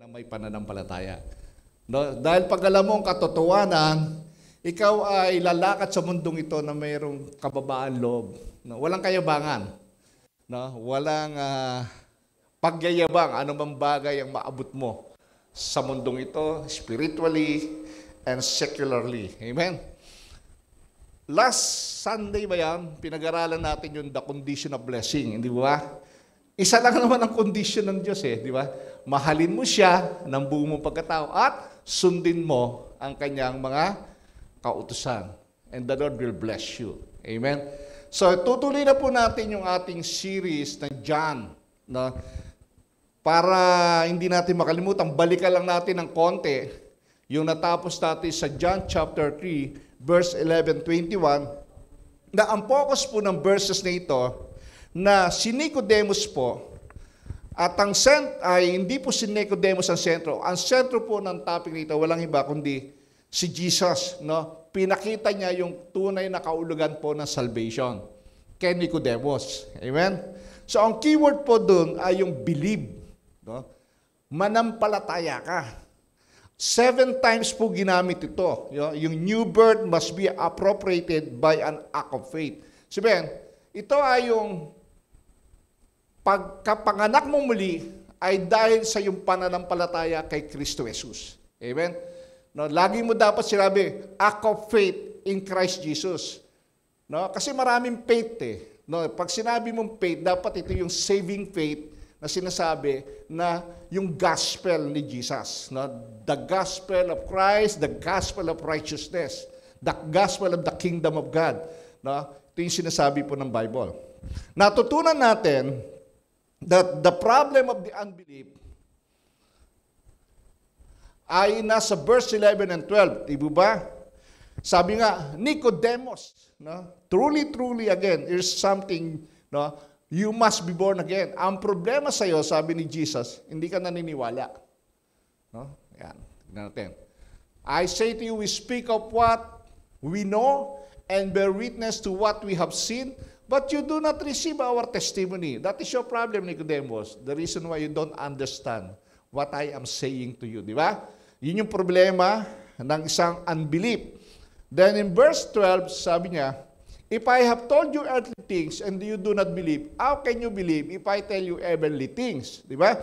na may pananampalataya. No? Dahil pag alam mo ang katotohanan, ikaw ay lalakad sa mundong ito na mayroong kababaan loob. No? Walang kayabangan. No? Walang uh, pagyayabang anumang bagay ang maabot mo sa mundong ito, spiritually and secularly. Amen? Last Sunday ba yan, pinag-aralan natin yung the condition of blessing, hindi ba? Isa lang naman ang condition ng Diyos eh, di ba? mahalin mo siya ng buong mong pagkatao at sundin mo ang kanyang mga kautusan. And the Lord will bless you. Amen? So, tutuloy na po natin yung ating series ng John. Na para hindi natin makalimutan, balikan lang natin ng konti yung natapos natin sa John chapter 3, verse 11, 21, na ang focus po ng verses na ito, na si Nicodemus po, at ang sent ay hindi po si Nicodemus ang sentro. Ang sentro po ng topic nito, walang iba kundi si Jesus. No? Pinakita niya yung tunay na kaulugan po ng salvation kay Nicodemus. Amen? So ang keyword po doon ay yung believe. No? Manampalataya ka. Seven times po ginamit ito. Yung new birth must be appropriated by an act of faith. Sabihin, ito ay yung pagkapanganak mo muli ay dahil sa iyong pananampalataya kay Kristo Jesus. Amen? No, lagi mo dapat sinabi, act of faith in Christ Jesus. No, kasi maraming faith eh. No, pag sinabi mong faith, dapat ito yung saving faith na sinasabi na yung gospel ni Jesus. No? The gospel of Christ, the gospel of righteousness, the gospel of the kingdom of God. No? Ito yung sinasabi po ng Bible. Natutunan natin that the problem of the unbelief ay nasa verse 11 and 12. Ibu ba? Sabi nga, Nicodemus, no? truly, truly again, is something, no? you must be born again. Ang problema sa'yo, sabi ni Jesus, hindi ka naniniwala. No? Yan, tignan natin. I say to you, we speak of what we know and bear witness to what we have seen, But you do not receive our testimony. That is your problem, Nicodemus. The reason why you don't understand what I am saying to you. Di ba? Yun yung problema ng isang unbelief. Then in verse 12, sabi niya, If I have told you earthly things and you do not believe, how can you believe if I tell you heavenly things? Di ba?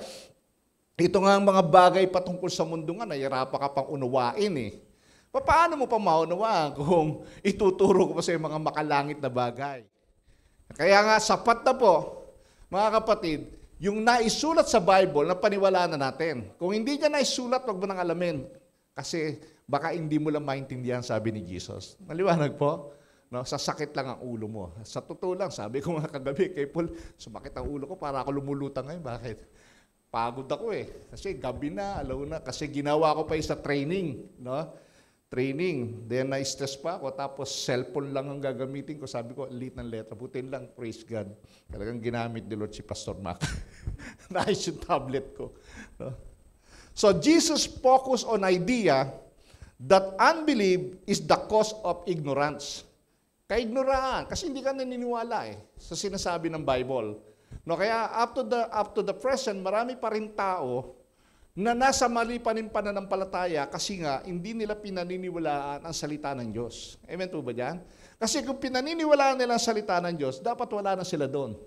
Ito nga ang mga bagay patungkol sa mundo nga, nahirapa ka pang unawain eh. Paano mo pa maunawaan kung ituturo ko pa sa mga makalangit na bagay? Kaya nga, sapat na po, mga kapatid, yung naisulat sa Bible na paniwala na natin. Kung hindi niya naisulat, wag mo nang alamin. Kasi baka hindi mo lang maintindihan, sabi ni Jesus. Naliwanag po? No, sasakit lang ang ulo mo. Sa totoo lang, sabi ko nga kagabi kay Paul, sumakit ang ulo ko para ako lumulutang ngayon. Bakit? Pagod ako eh. Kasi gabi na, alaw na. Kasi ginawa ko pa isa training. No? training. Then na-stress pa ako. Tapos cellphone lang ang gagamitin ko. Sabi ko, lit ng letra. Putin lang, praise God. Talagang ginamit ni Lord si Pastor Mac. nice yung tablet ko. No? So Jesus focus on idea that unbelief is the cause of ignorance. Kaignoraan, kasi hindi ka naniniwala eh sa sinasabi ng Bible. No, kaya up to the up to the present, marami pa rin tao na nasa mali pa rin pananampalataya kasi nga hindi nila pinaniniwalaan ang salita ng Diyos. Amen po ba dyan? Kasi kung pinaniniwalaan nila ang salita ng Diyos, dapat wala na sila doon.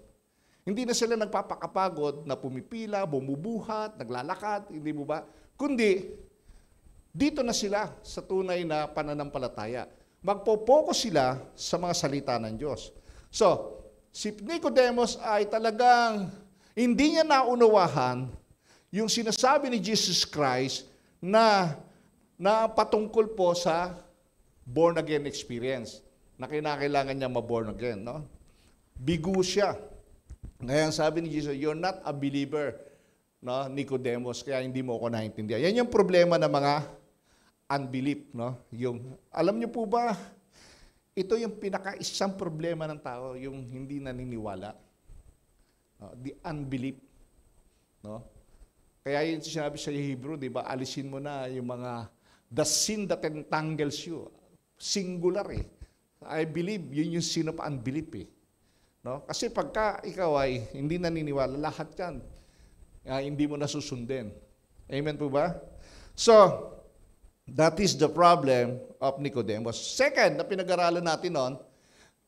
Hindi na sila nagpapakapagod na pumipila, bumubuhat, naglalakad, hindi mo ba? Kundi, dito na sila sa tunay na pananampalataya. Magpo-focus sila sa mga salita ng Diyos. So, si Nicodemus ay talagang hindi niya naunawahan yung sinasabi ni Jesus Christ na na patungkol po sa born again experience na kinakailangan niya ma-born again, no? Bigo siya. Ngayon sabi ni Jesus, you're not a believer, no? Nicodemus, kaya hindi mo ako naintindihan. Yan yung problema ng mga unbelief, no? Yung alam niyo po ba ito yung pinaka-isang problema ng tao, yung hindi naniniwala. No? The unbelief, no? Kaya yun sinabi sa Hebrew, di ba, alisin mo na yung mga, the sin that entangles you. Singular eh. I believe, yun yung sin of unbelief eh. No? Kasi pagka ikaw ay hindi naniniwala, lahat yan, uh, hindi mo nasusundin. Amen po ba? So, that is the problem of Nicodemus. Second, na pinag-aralan natin noon,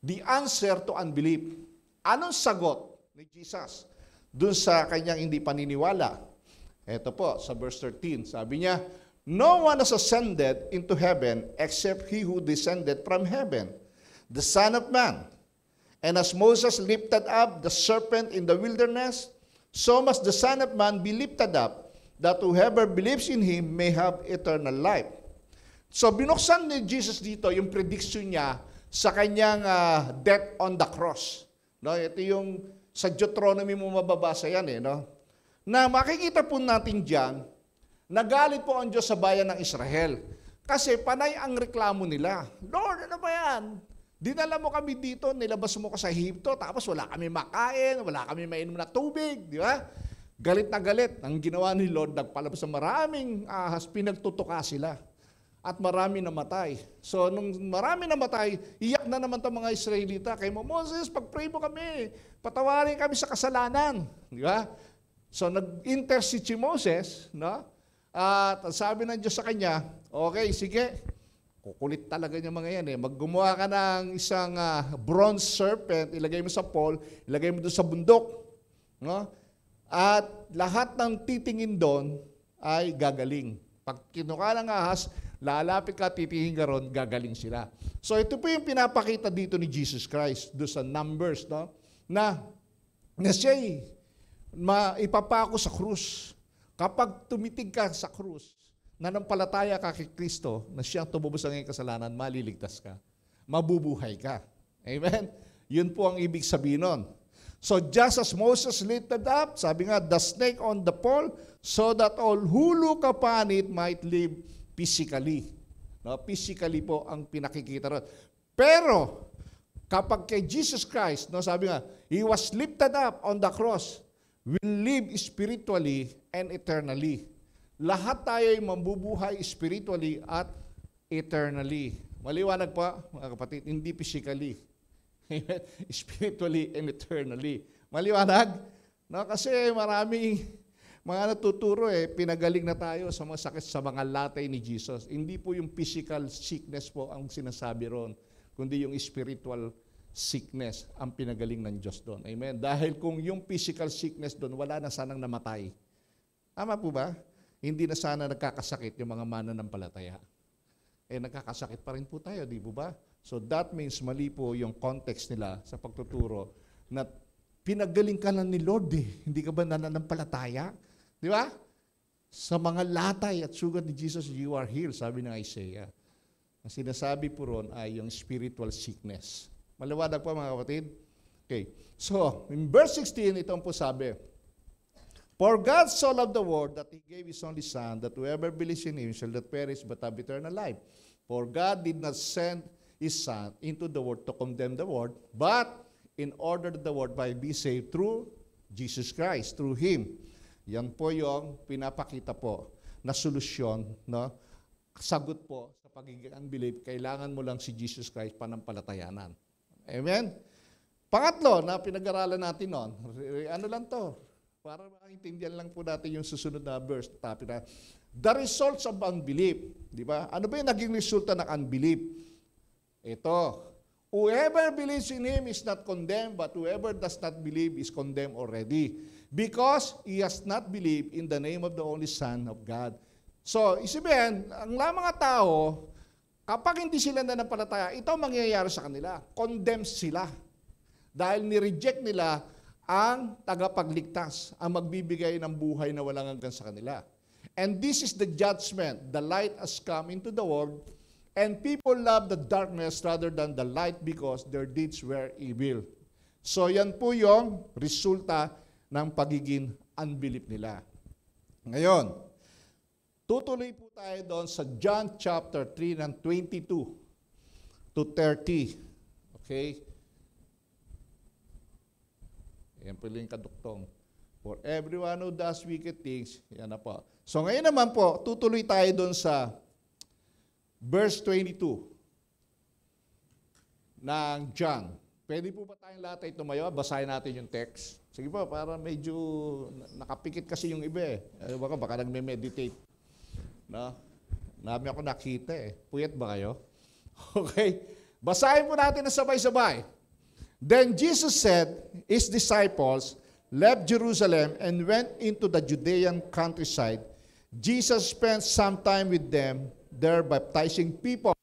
the answer to unbelief. Anong sagot ni Jesus dun sa kanyang hindi paniniwala? Ito po, sa verse 13, sabi niya, No one has ascended into heaven except he who descended from heaven, the Son of Man. And as Moses lifted up the serpent in the wilderness, so must the Son of Man be lifted up, that whoever believes in him may have eternal life. So binuksan ni Jesus dito yung prediction niya sa kanyang uh, death on the cross. No, ito yung sa Deuteronomy mo mababasa yan eh, no? na makikita po natin dyan, nagalit po ang Diyos sa bayan ng Israel. Kasi panay ang reklamo nila. Lord, ano ba yan? Dinala mo kami dito, nilabas mo ko sa Egypto, tapos wala kami makain, wala kami mainom na tubig, di ba? Galit na galit. Ang ginawa ni Lord, nagpalabas sa maraming ahas, pinagtutuka sila. At marami namatay. So, nung marami namatay, iyak na naman itong mga Israelita. Kay Moses, pag-pray mo kami, patawarin kami sa kasalanan. Di ba? So nag-interest si Moses, no? At sabi ng Diyos sa kanya, okay, sige, kukulit talaga niya mga yan eh. Maggumawa ka ng isang uh, bronze serpent, ilagay mo sa pole, ilagay mo doon sa bundok. No? At lahat ng titingin doon ay gagaling. Pag kinuka ng ahas, lalapit ka, titingin ka ron, gagaling sila. So ito po yung pinapakita dito ni Jesus Christ doon sa Numbers, no? na na siya'y maipapako sa krus. Kapag tumitig ka sa krus, nanampalataya ka kay Kristo na siyang tumubos ang iyong kasalanan, maliligtas ka. Mabubuhay ka. Amen? Yun po ang ibig sabihin nun. So just as Moses lifted up, sabi nga, the snake on the pole, so that all who look upon it might live physically. No, physically po ang pinakikita ron. Pero, kapag kay Jesus Christ, no, sabi nga, He was lifted up on the cross will live spiritually and eternally. Lahat tayo ay mabubuhay spiritually at eternally. Maliwanag pa, mga kapatid, hindi physically. spiritually and eternally. Maliwanag? No, kasi marami mga natuturo eh, pinagaling na tayo sa mga sakit sa mga latay ni Jesus. Hindi po yung physical sickness po ang sinasabi ron, kundi yung spiritual sickness ang pinagaling ng Diyos doon. Amen. Dahil kung yung physical sickness doon, wala na sanang namatay. Tama po ba? Hindi na sana nagkakasakit yung mga mananampalataya. Eh, nagkakasakit pa rin po tayo, di po ba? So that means mali po yung context nila sa pagtuturo na pinagaling ka lang ni Lord eh. Hindi ka ba nananampalataya? Di ba? Sa mga latay at sugat ni Jesus, you are healed, sabi ng Isaiah. Ang sinasabi po ron ay yung spiritual sickness Maliwanag po mga kapatid? Okay. So, in verse 16, ito ang po sabi. For God so loved the world that He gave His only Son, that whoever believes in Him shall not perish but have eternal life. For God did not send His Son into the world to condemn the world, but in order that the world might be saved through Jesus Christ, through Him. Yan po yung pinapakita po na solusyon, no? sagot po sa pagiging unbelief, kailangan mo lang si Jesus Christ panampalatayanan. Amen? Pangatlo na pinag-aralan natin noon, ano lang to? Para maintindihan lang po natin yung susunod na verse, Tapos na, the results of unbelief. Di ba? Ano ba yung naging resulta ng unbelief? Ito, whoever believes in Him is not condemned, but whoever does not believe is condemned already because he has not believed in the name of the only Son of God. So, isipin, ang mga tao, Kapag hindi sila nanampalataya, ito mangyayari sa kanila. Condemn sila. Dahil ni-reject nila ang tagapagligtas, ang magbibigay ng buhay na walang hanggan sa kanila. And this is the judgment. The light has come into the world, and people love the darkness rather than the light because their deeds were evil. So yan po yung resulta ng pagiging unbelief nila. Ngayon, Tutuloy po tayo doon sa John chapter 3 ng 22 to 30. Okay? Yan po yung kaduktong. For everyone who does wicked things, yan na po. So ngayon naman po, tutuloy tayo doon sa verse 22 ng John. Pwede po ba tayong lahat ay tumayo? Basahin natin yung text. Sige po, para medyo nakapikit kasi yung iba eh. Baka, baka nagme-meditate. No? Nami ako nakita eh. Puyat ba kayo? Okay. Basahin po natin na sabay-sabay. Then Jesus said, His disciples left Jerusalem and went into the Judean countryside. Jesus spent some time with them there baptizing people.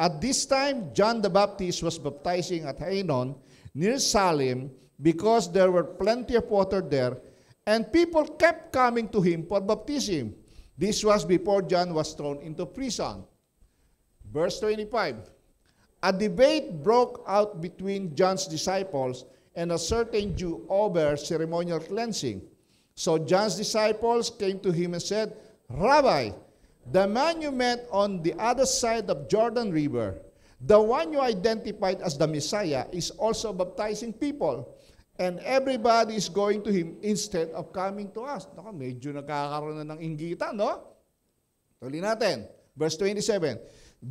At this time, John the Baptist was baptizing at Hainon near Salim because there were plenty of water there and people kept coming to him for baptism. This was before John was thrown into prison. Verse 25. A debate broke out between John's disciples and a certain Jew over ceremonial cleansing. So John's disciples came to him and said, Rabbi, the man you met on the other side of Jordan River, the one you identified as the Messiah, is also baptizing people And everybody is going to him instead of coming to us. Naka, medyo nagkakaroon na ng inggitan, no? Tuloy natin. Verse 27.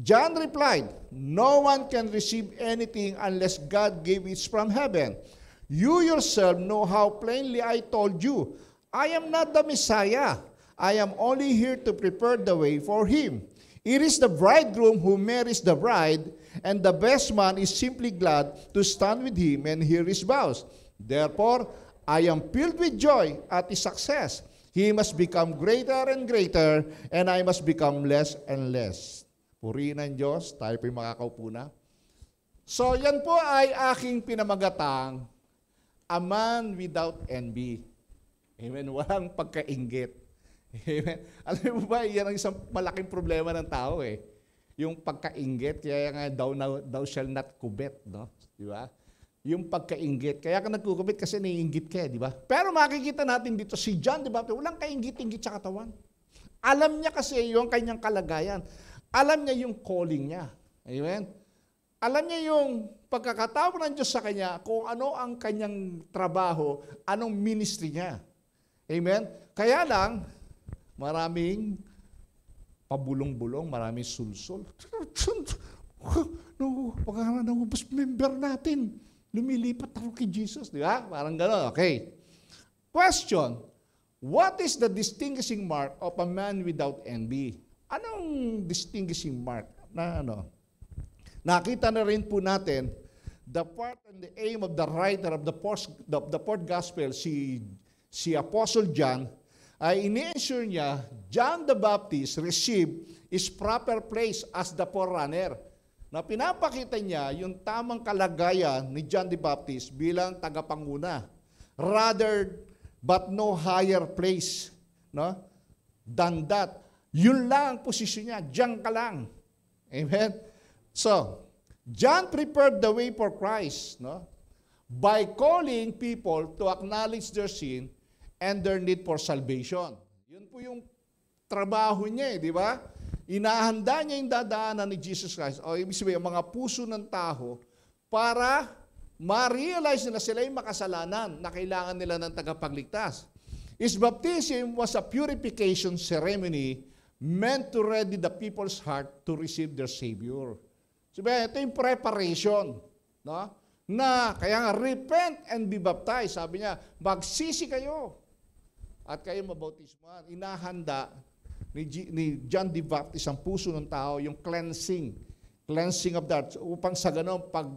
John replied, No one can receive anything unless God gave it from heaven. You yourself know how plainly I told you, I am not the Messiah. I am only here to prepare the way for him. It is the bridegroom who marries the bride, and the best man is simply glad to stand with him and hear his vows. Therefore, I am filled with joy at his success. He must become greater and greater, and I must become less and less. Purihin ng Diyos, tayo po'y makakaupo na. So, yan po ay aking pinamagatang, a man without envy. Amen. Walang pagkaingit. Amen. Alam mo ba, yan ang isang malaking problema ng tao eh. Yung pagkaingit, kaya nga, thou, thou shall not covet, no? Di ba? yung pagkaingit. Kaya ka nagkukupit kasi naiinggit ka, eh, di ba? Pero makikita natin dito si John, di ba? Walang kaingit inggit sa katawan. Alam niya kasi yung kanyang kalagayan. Alam niya yung calling niya. Amen? Alam niya yung pagkakatao ng Diyos sa kanya, kung ano ang kanyang trabaho, anong ministry niya. Amen? Kaya lang, maraming pabulong-bulong, maraming sulsul. no, pag ano, member natin. Lumilipat ako kay Jesus, di ba? Parang gano'n, okay. Question, what is the distinguishing mark of a man without envy? Anong distinguishing mark? Na ano? Nakita na rin po natin the part and the aim of the writer of the post, the, the port gospel, si, si Apostle John, ay ini-ensure niya John the Baptist received his proper place as the forerunner na pinapakita niya yung tamang kalagayan ni John the Baptist bilang tagapanguna. Rather, but no higher place no? than that. Yun lang ang posisyon niya. Diyan ka lang. Amen? So, John prepared the way for Christ no? by calling people to acknowledge their sin and their need for salvation. Yun po yung trabaho niya, eh, di ba? Inahanda niya yung dadaanan ni Jesus Christ, o ibig sabihin, ang mga puso ng tao, para ma-realize nila sila yung makasalanan na kailangan nila ng tagapagligtas. His baptism was a purification ceremony meant to ready the people's heart to receive their Savior. Sabi, ito yung preparation. No? Na, kaya nga, repent and be baptized. Sabi niya, magsisi kayo at kayo mabautisman. Inahanda ni, G, ni John the Baptist ang puso ng tao, yung cleansing, cleansing of that. Upang sa ganon, pag,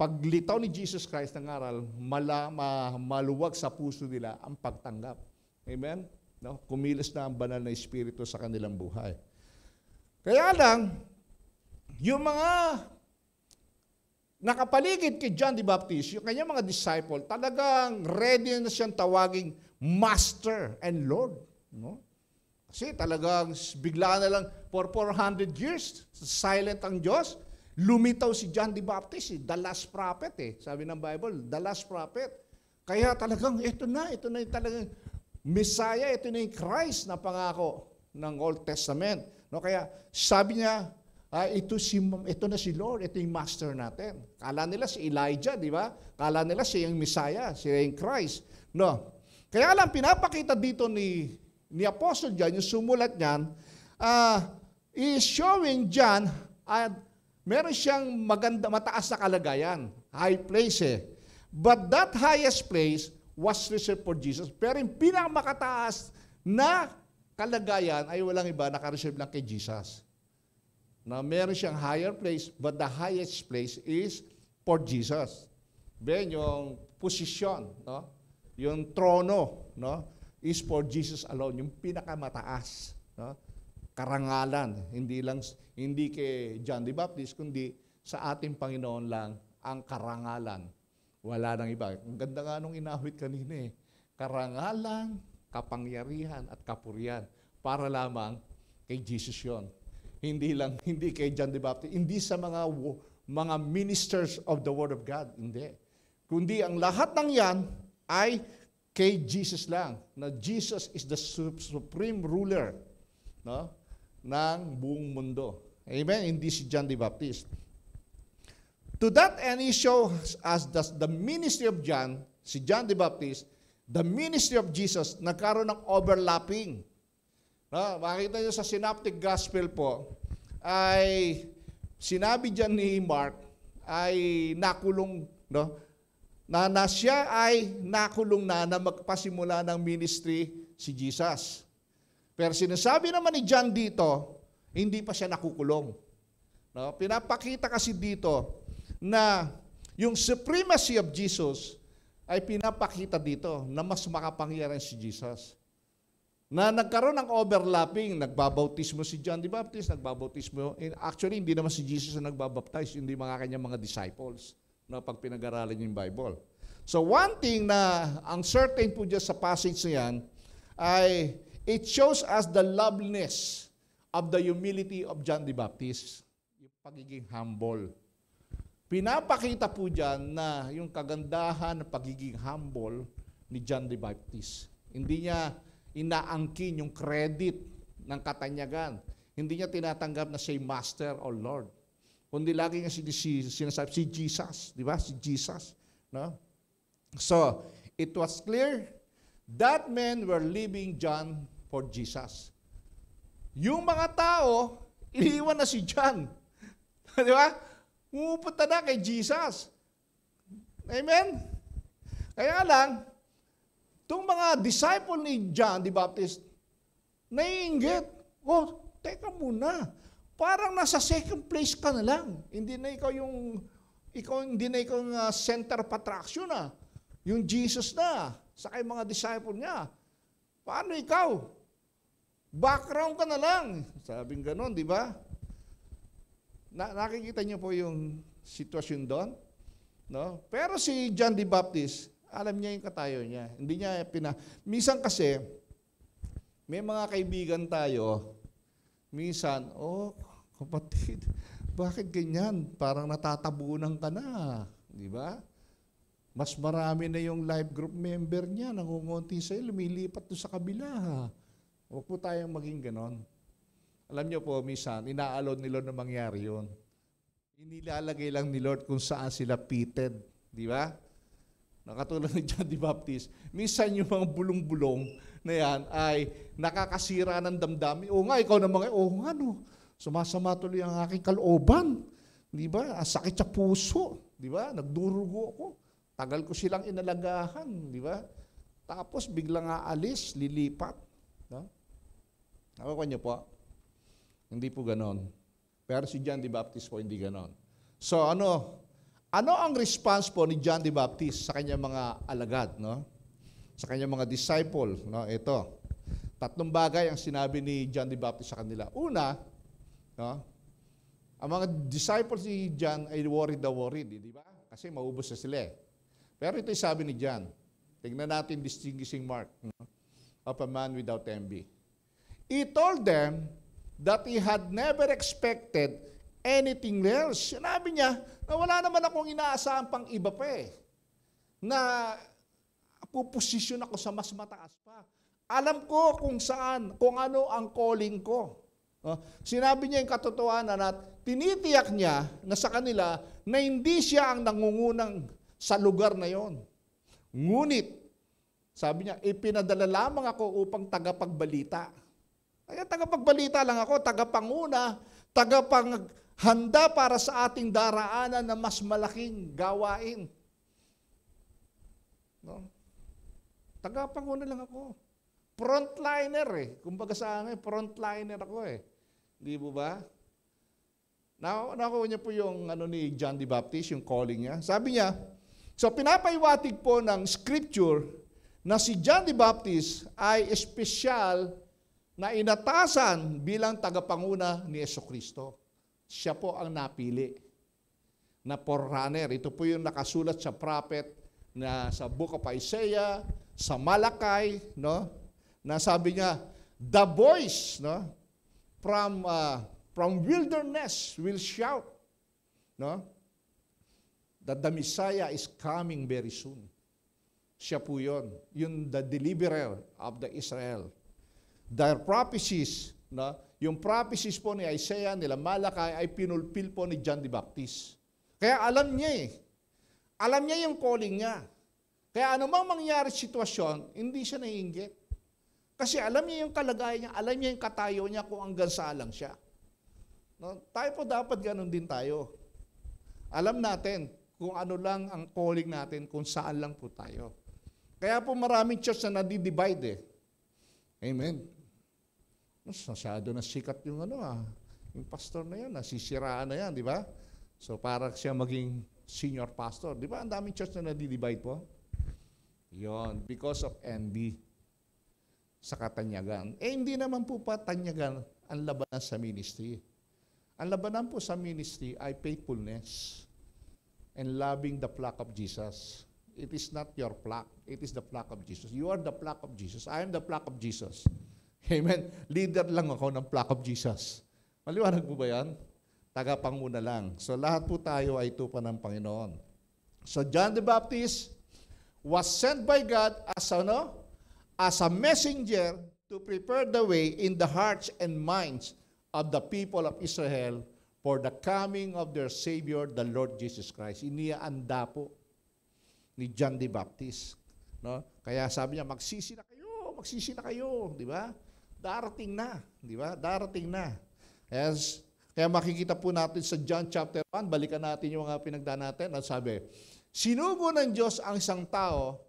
paglitaw ni Jesus Christ ng aral, mala, ma, maluwag sa puso nila ang pagtanggap. Amen? No? Kumilos na ang banal na Espiritu sa kanilang buhay. Kaya lang, yung mga nakapaligid kay John the Baptist, yung kanyang mga disciple, talagang ready na siyang tawaging Master and Lord. No? Kasi talagang bigla na lang for 400 years, silent ang Diyos. Lumitaw si John the Baptist, the last prophet eh. Sabi ng Bible, the last prophet. Kaya talagang ito na, ito na yung talagang Messiah, ito na yung Christ na pangako ng Old Testament. No, kaya sabi niya, ah, ito, si, ito na si Lord, ito yung master natin. Kala nila si Elijah, di ba? Kala nila siya yung Messiah, siya yung Christ. No. Kaya lang pinapakita dito ni ni Apostle John, yung sumulat niyan, uh, is showing John at uh, meron siyang maganda, mataas na kalagayan, high place eh. But that highest place was reserved for Jesus. Pero yung pinakamataas na kalagayan ay walang iba, nakareserve lang kay Jesus. Na meron siyang higher place, but the highest place is for Jesus. Ben, yung posisyon, no? yung trono, no? is for Jesus alone, yung pinakamataas. No? Karangalan, hindi lang hindi kay John the Baptist, kundi sa ating Panginoon lang ang karangalan. Wala nang iba. Ang ganda nga nung inawit kanina eh. Karangalan, kapangyarihan at kapurian para lamang kay Jesus yon. Hindi lang hindi kay John the Baptist, hindi sa mga mga ministers of the word of God, hindi. Kundi ang lahat ng 'yan ay kay Jesus lang, na Jesus is the supreme ruler no? ng buong mundo. Amen? Hindi si John the Baptist. To that end, he shows us that the ministry of John, si John the Baptist, the ministry of Jesus, nagkaroon ng overlapping. No? Makikita nyo sa Synoptic Gospel po, ay sinabi dyan ni Mark, ay nakulong, no? na, na siya ay nakulong na na magpasimula ng ministry si Jesus. Pero sinasabi naman ni John dito, hindi pa siya nakukulong. No? Pinapakita kasi dito na yung supremacy of Jesus ay pinapakita dito na mas makapangyarihan si Jesus. Na nagkaroon ng overlapping, nagbabautismo si John the Baptist, nagbabautismo, eh, actually hindi naman si Jesus ang nagbabaptize, hindi mga kanyang mga disciples na pag pinag-aralan niyo yung Bible. So one thing na ang certain po dyan sa passage na yan ay it shows us the loveliness of the humility of John the Baptist. Yung pagiging humble. Pinapakita po dyan na yung kagandahan ng pagiging humble ni John the Baptist. Hindi niya inaangkin yung credit ng katanyagan. Hindi niya tinatanggap na siya master or Lord kundi lagi nga si, si, sinasabi, si Jesus, di ba? Si Jesus. No? So, it was clear that men were leaving John for Jesus. Yung mga tao, iniwan na si John. di ba? Pumupunta na kay Jesus. Amen? Kaya lang, itong mga disciple ni John the Baptist, naiingit. Oh, teka muna parang nasa second place ka na lang. Hindi na ikaw yung ikaw hindi na ikaw yung center of attraction na. Ah. Yung Jesus na sa kay mga disciple niya. Paano ikaw? Background ka na lang. Sabing ganun, di ba? Na, nakikita niyo po yung sitwasyon doon? No? Pero si John the Baptist, alam niya yung katayo niya. Hindi niya pina... Minsan kasi, may mga kaibigan tayo Minsan, oh, kapatid, bakit ganyan? Parang natatabunan ka na. Di ba? Mas marami na yung live group member niya, nangungunti sa'yo, lumilipat doon sa kabila. Ha? Huwag po tayong maging ganon. Alam niyo po, minsan, inaalon ni Lord na mangyari yun. Inilalagay lang ni Lord kung saan sila pitted. Di ba? Nakatulad ni John the Baptist. Minsan yung mga bulong-bulong, na yan ay nakakasira ng damdamin. O nga, ikaw na mga, o nga no, sumasama tuloy ang aking kalooban. Di ba? Ang sakit sa puso. Di ba? Nagdurugo ako. Tagal ko silang inalagahan. Di ba? Tapos biglang aalis, lilipat. No? Nakakuha niyo po? Hindi po ganon. Pero si John the Baptist po hindi ganon. So ano, ano ang response po ni John the Baptist sa kanyang mga alagad? No? sa kanyang mga disciple. No? Ito, tatlong bagay ang sinabi ni John the Baptist sa kanila. Una, no? ang mga disciples ni John ay worried na worried, eh, di ba? Kasi maubos na sila eh. Pero ito'y sabi ni John. Tingnan natin distinguishing mark no? of a man without envy. He told them that he had never expected anything else. Sinabi niya na wala naman akong inaasahan pang iba pa eh. Na Nagpo-position ako sa mas mataas pa. Alam ko kung saan, kung ano ang calling ko. Uh, sinabi niya yung katotohanan at tinitiyak niya na sa kanila na hindi siya ang nangungunang sa lugar na yon. Ngunit, sabi niya, ipinadala lamang ako upang tagapagbalita. Kaya tagapagbalita lang ako, tagapanguna, tagapanghanda para sa ating daraanan na mas malaking gawain. No? Tagapanguna lang ako. Frontliner eh. Kumbaga sa akin, frontliner ako eh. Hindi po ba? Now, nakuha niya po yung ano ni John the Baptist, yung calling niya. Sabi niya, so pinapaiwatig po ng scripture na si John the Baptist ay espesyal na inatasan bilang tagapanguna ni Yeso Kristo. Siya po ang napili na forerunner. Ito po yung nakasulat sa prophet na sa Book of Isaiah, sa Malakay, no? Na sabi niya, the voice, no? From uh, from wilderness will shout, no? That the Messiah is coming very soon. Siya po yun. Yun the deliverer of the Israel. Their prophecies, no? yung prophecies po ni Isaiah, nila Malakay, ay pinulpil po ni John the Baptist. Kaya alam niya eh. Alam niya yung calling niya. Kaya anumang mangyari sitwasyon, hindi siya naiinggit. Kasi alam niya yung kalagayan niya, alam niya yung katayo niya kung hanggang saan lang siya. No? Tayo po dapat ganun din tayo. Alam natin kung ano lang ang calling natin, kung saan lang po tayo. Kaya po maraming church na nadidivide eh. Amen. Masyado na sikat yung ano ah. Yung pastor na yan, nasisiraan na yan, di ba? So para siya maging senior pastor. Di ba ang daming church na nadidivide po? Yon, because of envy sa katanyagan. Eh, hindi naman po pa tanyagan ang labanan sa ministry. Ang labanan po sa ministry ay faithfulness and loving the flock of Jesus. It is not your flock. It is the flock of Jesus. You are the flock of Jesus. I am the flock of Jesus. Amen. Leader lang ako ng flock of Jesus. Maliwanag po ba yan? Tagapanguna lang. So lahat po tayo ay tupa ng Panginoon. So John the Baptist, was sent by God as a, no? as a messenger to prepare the way in the hearts and minds of the people of Israel for the coming of their Savior, the Lord Jesus Christ. Iniaanda po ni John the Baptist. No? Kaya sabi niya, magsisi na kayo, magsisi na kayo, di ba? Darating na, di ba? Darating na. As, kaya makikita po natin sa John chapter 1, balikan natin yung mga pinagdaan natin at sabi, Sinugo ng Diyos ang isang tao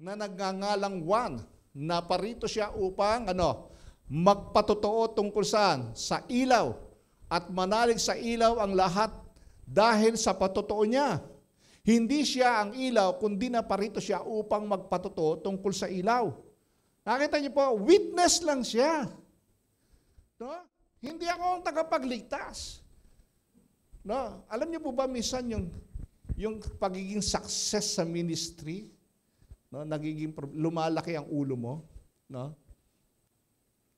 na nagngangalang Juan. na parito siya upang ano, magpatotoo tungkol saan? Sa ilaw. At manalig sa ilaw ang lahat dahil sa patotoo niya. Hindi siya ang ilaw, kundi na parito siya upang magpatotoo tungkol sa ilaw. Nakita niyo po, witness lang siya. No? Hindi ako ang tagapagligtas. No? Alam niyo po ba, misan yung yung pagiging success sa ministry, no, nagiging lumalaki ang ulo mo, no?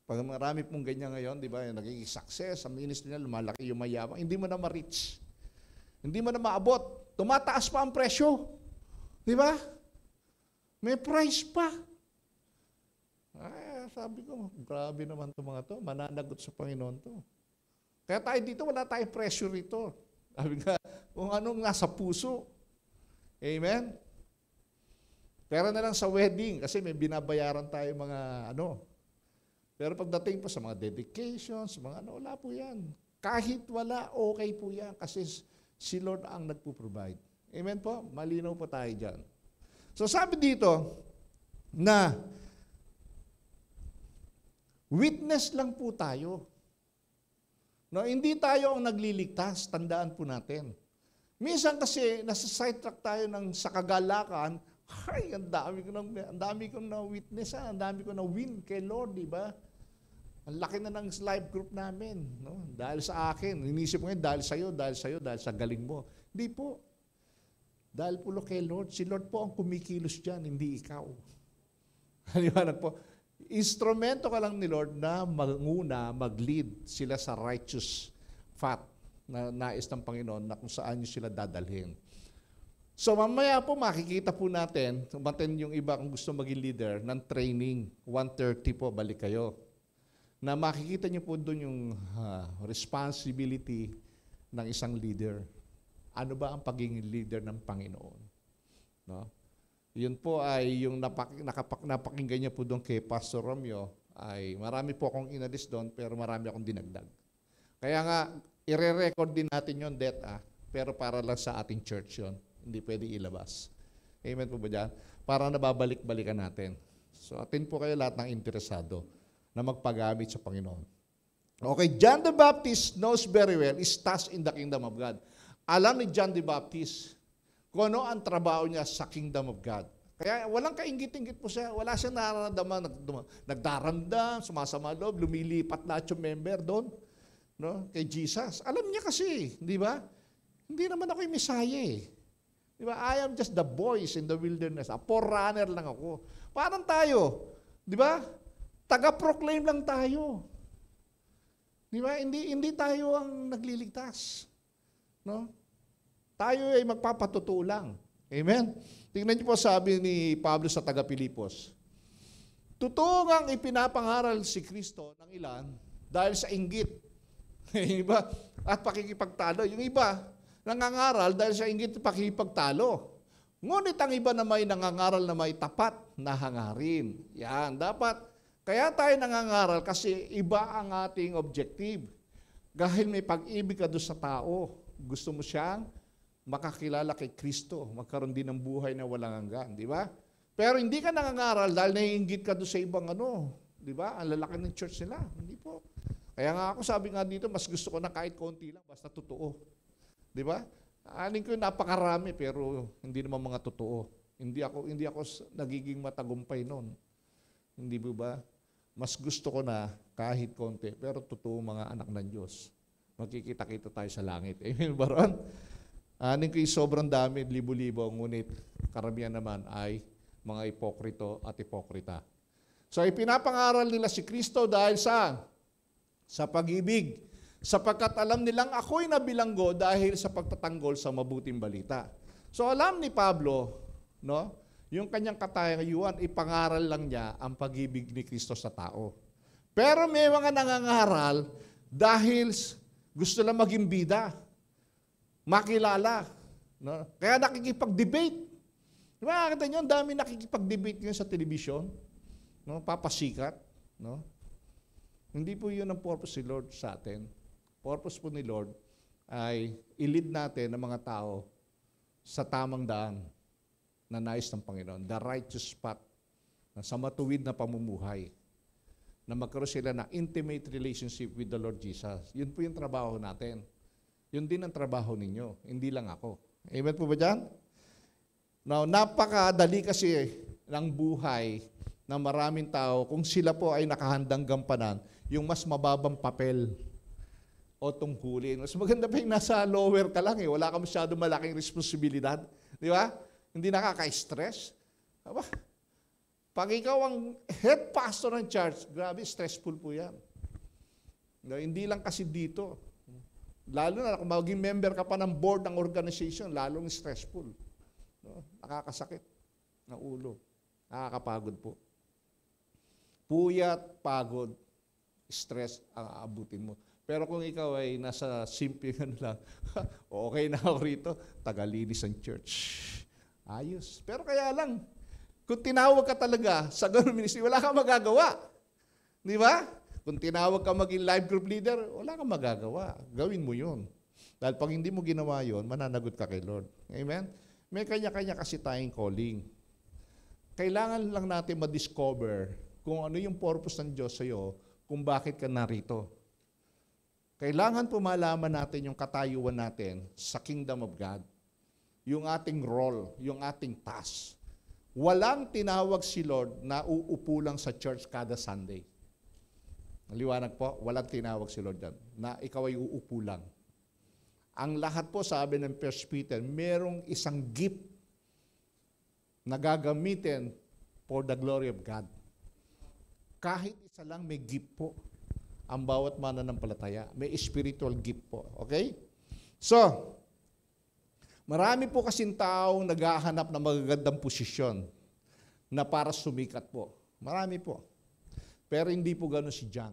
Pag marami pong ganyan ngayon, di ba, nagiging success sa ministry na lumalaki yung mayabang, hindi mo na ma-reach. Hindi mo na maabot. Tumataas pa ang presyo. Di ba? May price pa. Ay, ah, sabi ko, grabe naman itong mga to. Mananagot sa Panginoon to. Kaya tayo dito, wala tayong pressure rito. Sabi nga, kung anong nasa puso. Amen? Pera na lang sa wedding kasi may binabayaran tayo mga ano. Pero pagdating po sa mga dedications, mga ano, wala po yan. Kahit wala, okay po yan kasi si Lord ang nagpo-provide. Amen po? Malinaw po tayo dyan. So sabi dito na witness lang po tayo. No, hindi tayo ang nagliligtas, tandaan po natin. Minsan kasi nasa sidetrack tayo ng sa kagalakan, ay, ang dami ko nang ang dami kong na witness, ang dami ko na win kay Lord, di ba? Ang laki na ng live group namin, no? Dahil sa akin, inisip ko ngayon, dahil sa iyo, dahil sa iyo, dahil sa galing mo. Hindi po. Dahil po kay Lord, si Lord po ang kumikilos diyan, hindi ikaw. Haliwanag po, instrumento ka lang ni Lord na manguna, mag-lead sila sa righteous path na nais ng Panginoon na kung saan niyo sila dadalhin. So mamaya po makikita po natin, umaten yung iba kung gusto maging leader ng training, 1.30 po balik kayo. Na makikita niyo po doon yung uh, responsibility ng isang leader. Ano ba ang pagiging leader ng Panginoon? No? Yun po ay yung napak- nakapak- napakinggan niya po doon kay Pastor Romeo ay marami po akong inalis doon pero marami akong dinagdag. Kaya nga Ire-record din natin yung DETA, ah. pero para lang sa ating church yon Hindi pwede ilabas. Amen po ba dyan? Para nababalik-balikan natin. So atin po kayo lahat ng interesado na magpagamit sa Panginoon. Okay, John the Baptist knows very well is tasked in the kingdom of God. Alam ni John the Baptist kung ano ang trabaho niya sa kingdom of God. Kaya walang kaingit-ingit po siya. Wala siyang nararamdaman, nagdaramdam, sumasama loob, lumilipat na yung member doon no? kay Jesus. Alam niya kasi, di ba? Hindi naman ako yung Messiah eh. Di ba? I am just the voice in the wilderness. A forerunner lang ako. Parang tayo, di ba? Taga-proclaim lang tayo. Di ba? Hindi, hindi tayo ang nagliligtas. No? Tayo ay magpapatutuo lang. Amen? Tingnan niyo po sabi ni Pablo sa taga-Pilipos. Totoo ang ipinapangaral si Kristo ng ilan dahil sa inggit yung iba, at pakikipagtalo. Yung iba, nangangaral dahil siya ingit pakikipagtalo. Ngunit ang iba na may nangangaral na may tapat na hangarin. Yan, dapat. Kaya tayo nangangaral kasi iba ang ating objective. Dahil may pag-ibig ka doon sa tao. Gusto mo siyang makakilala kay Kristo, magkaroon din ng buhay na walang hanggan, di ba? Pero hindi ka nangangaral dahil naiinggit ka doon sa ibang ano, di ba? Ang lalaki ng church nila. Hindi po. Kaya nga ako sabi nga dito, mas gusto ko na kahit konti lang, basta totoo. Di ba? Aling ko napakarami pero hindi naman mga totoo. Hindi ako hindi ako nagiging matagumpay noon. Hindi ba ba? Mas gusto ko na kahit konti pero totoo mga anak ng Diyos. Magkikita-kita tayo sa langit. Amen Baron? ron? Aning ko sobrang dami, libo-libo, ngunit karamihan naman ay mga ipokrito at ipokrita. So ipinapangaral nila si Kristo dahil saan? sa pag-ibig, sapagkat alam nilang ako'y nabilanggo dahil sa pagtatanggol sa mabuting balita. So alam ni Pablo, no, yung kanyang katayuan, ipangaral lang niya ang pag-ibig ni Kristo sa tao. Pero may mga nangangaral dahil gusto lang maging bida, makilala. No? Kaya nakikipag-debate. Makakita niyo, ang dami nakikipag-debate ngayon sa television, No? Papasikat. No? Hindi po yun ang purpose ni Lord sa atin. Purpose po ni Lord ay ilid natin ang mga tao sa tamang daan na nais ng Panginoon, the righteous path, sa matuwid na pamumuhay, na magkaroon sila ng intimate relationship with the Lord Jesus. Yun po yung trabaho natin. Yun din ang trabaho ninyo, hindi lang ako. Amen po ba dyan? Now, napakadali kasi ng buhay na maraming tao kung sila po ay nakahandang gampanan yung mas mababang papel o tungkulin. Mas maganda pa yung nasa lower ka lang eh. Wala ka masyado malaking responsibilidad. Di ba? Hindi nakaka-stress. Aba, pag ikaw ang head pastor ng church, grabe, stressful po yan. No, hindi lang kasi dito. Lalo na kung maging member ka pa ng board ng organization, lalong stressful. No, nakakasakit ng ulo. Nakakapagod po. Puyat, pagod, stress ang aabutin mo. Pero kung ikaw ay nasa simple ano lang, okay na ako rito, tagalinis ang church. Ayos. Pero kaya lang, kung tinawag ka talaga sa ganun ministry, wala kang magagawa. Di ba? Kung tinawag ka maging live group leader, wala kang magagawa. Gawin mo yon. Dahil pag hindi mo ginawa yon, mananagot ka kay Lord. Amen? May kanya-kanya kasi tayong calling. Kailangan lang natin ma-discover kung ano yung purpose ng Diyos sa'yo kung bakit ka narito. Kailangan po malaman natin yung katayuan natin sa kingdom of God. Yung ating role, yung ating task. Walang tinawag si Lord na uupo lang sa church kada Sunday. Liwanag po, walang tinawag si Lord dyan, na ikaw ay uupo lang. Ang lahat po, sabi ng 1 Peter, merong isang gift na gagamitin for the glory of God. Kahit isa lang may gift po ang bawat mananampalataya. May spiritual gift po. Okay? So, marami po kasing taong naghahanap ng magagandang posisyon na para sumikat po. Marami po. Pero hindi po gano'n si John.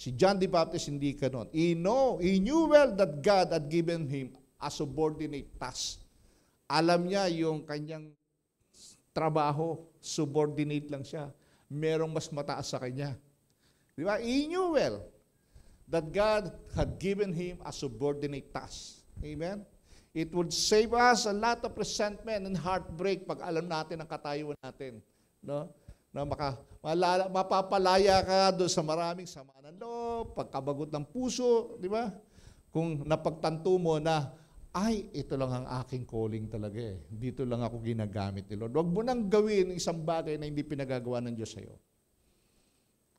Si John the Baptist hindi gano'n. He, know, he knew well that God had given him a subordinate task. Alam niya yung kanyang trabaho, subordinate lang siya merong mas mataas sa kanya. Di ba? He knew well that God had given him a subordinate task. Amen? It would save us a lot of resentment and heartbreak pag alam natin ang katayuan natin. No? Na maka, malala, mapapalaya ka doon sa maraming sama ng loob, pagkabagot ng puso, di ba? Kung napagtanto mo na ay, ito lang ang aking calling talaga eh. Dito lang ako ginagamit ni Lord. Huwag mo nang gawin isang bagay na hindi pinagagawa ng Diyos sa'yo.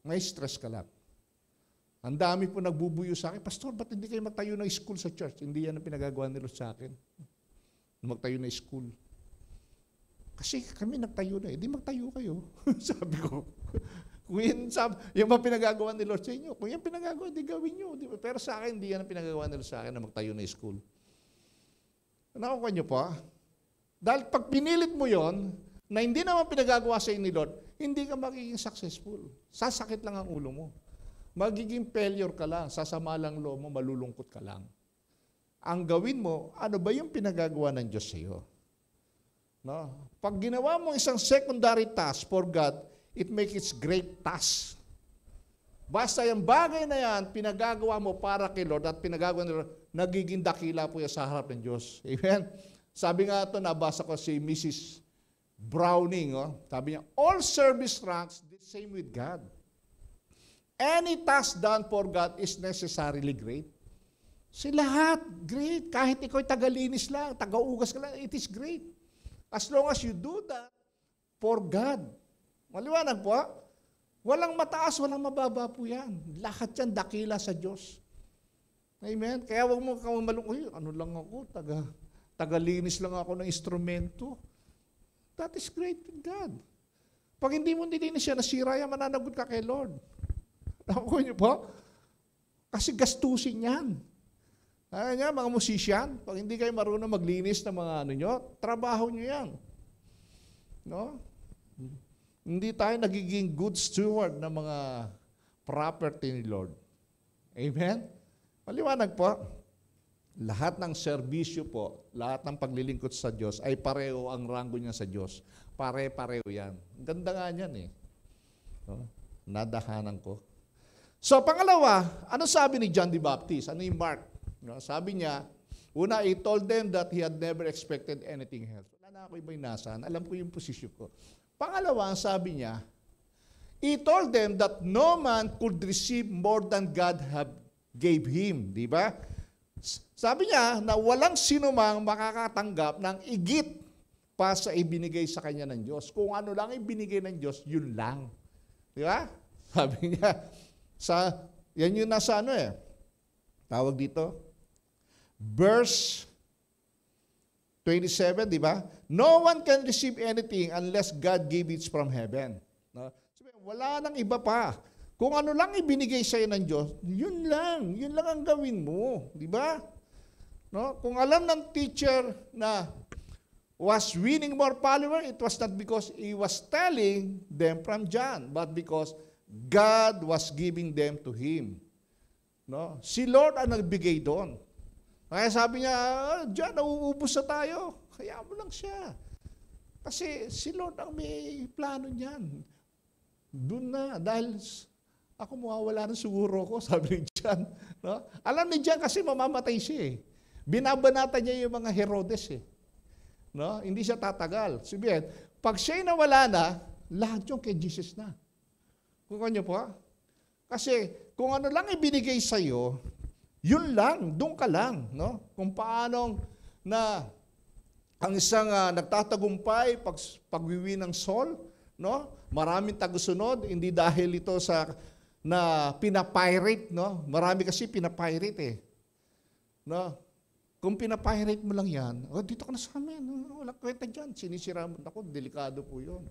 May stress ka lang. Ang dami po nagbubuyo sa akin, Pastor, ba't hindi kayo magtayo ng school sa church? Hindi yan ang pinagagawa ni Lord sa akin. Magtayo ng school. Kasi kami nagtayo na eh. Di magtayo kayo. sabi ko. Kung yan, sabi, yung ba pinagagawa ni Lord sa inyo? Kung yan pinagagawa, di gawin nyo. Di ba? Pero sa akin, hindi yan ang pinagagawa ni Lord sa akin na magtayo ng school. Nakukuha niyo po? Dahil pag pinilit mo yon na hindi naman pinagagawa sa ni Lord, hindi ka magiging successful. Sasakit lang ang ulo mo. Magiging failure ka lang, sasama lang loob mo, malulungkot ka lang. Ang gawin mo, ano ba yung pinagagawa ng Diyos sa iyo? No? Pag ginawa mo isang secondary task for God, it makes it great task Basta yung bagay na yan, pinagagawa mo para kay Lord at pinagagawa ni Lord, nagiging dakila po yan sa harap ng Diyos. Amen? Sabi nga ito, nabasa ko si Mrs. Browning, oh, sabi niya, all service ranks the same with God. Any task done for God is necessarily great. Si lahat, great. Kahit ikaw'y tagalinis lang, tagaugas ka lang, it is great. As long as you do that for God. Maliwanag po, ah. Walang mataas, walang mababa po yan. Lahat yan dakila sa Diyos. Amen? Kaya huwag mo kang malungkot. Ano lang ako, taga, tagalinis lang ako ng instrumento. That is great with God. Pag hindi mo nilinis siya, nasira yan, mananagot ka kay Lord. Nakuha niyo po? Kasi gastusin yan. Ayan niya, mga musisyan, pag hindi kayo marunong maglinis ng mga ano nyo, trabaho nyo yan. No? Hindi tayo nagiging good steward ng mga property ni Lord. Amen? Maliwanag po. Lahat ng serbisyo po, lahat ng paglilingkod sa Diyos ay pareho ang rango niya sa Diyos. Pare-pareho yan. Ganda nga niyan eh. No? Nadahanan ko. So pangalawa, ano sabi ni John the Baptist? Ano yung Mark? No? Sabi niya, una, he told them that he had never expected anything else. Wala na ako iba yung nasaan. Alam ko yung posisyon ko. Pangalawa, sabi niya, He told them that no man could receive more than God have gave him. Di ba? Sabi niya na walang sino mang makakatanggap ng igit pa sa ibinigay sa kanya ng Diyos. Kung ano lang ibinigay ng Diyos, yun lang. Di ba? Sabi niya, sa, yan yung nasa ano eh, tawag dito, verse 27, di ba? No one can receive anything unless God gave it from heaven. No? Wala nang iba pa. Kung ano lang ibinigay sa'yo ng Diyos, yun lang. Yun lang ang gawin mo. Di ba? No? Kung alam ng teacher na was winning more followers, it was not because he was telling them from John, but because God was giving them to him. No? Si Lord ang nagbigay doon. Kaya sabi niya, ah, John, nauubos na tayo kaya mo lang siya. Kasi si Lord ang may plano niyan. Doon na, dahil ako mawawala ng siguro ko, sabi ni John. No? Alam ni John kasi mamamatay siya eh. Binabanata niya yung mga Herodes eh. No? Hindi siya tatagal. Sabihin, pag siya'y nawala na, lahat yung kay Jesus na. Kung niyo po ha? Kasi kung ano lang ibinigay sa'yo, yun lang, doon ka lang. No? Kung paanong na ang isang uh, nagtatagumpay pag, pagwiwi ng Saul, no? Maraming tagusunod hindi dahil ito sa na pinapirate, no? Marami kasi pinapirate eh. No? Kung pinapirate mo lang 'yan, oh, dito ka na sa amin, wala kwenta diyan, sinisira mo ako, delikado po 'yon.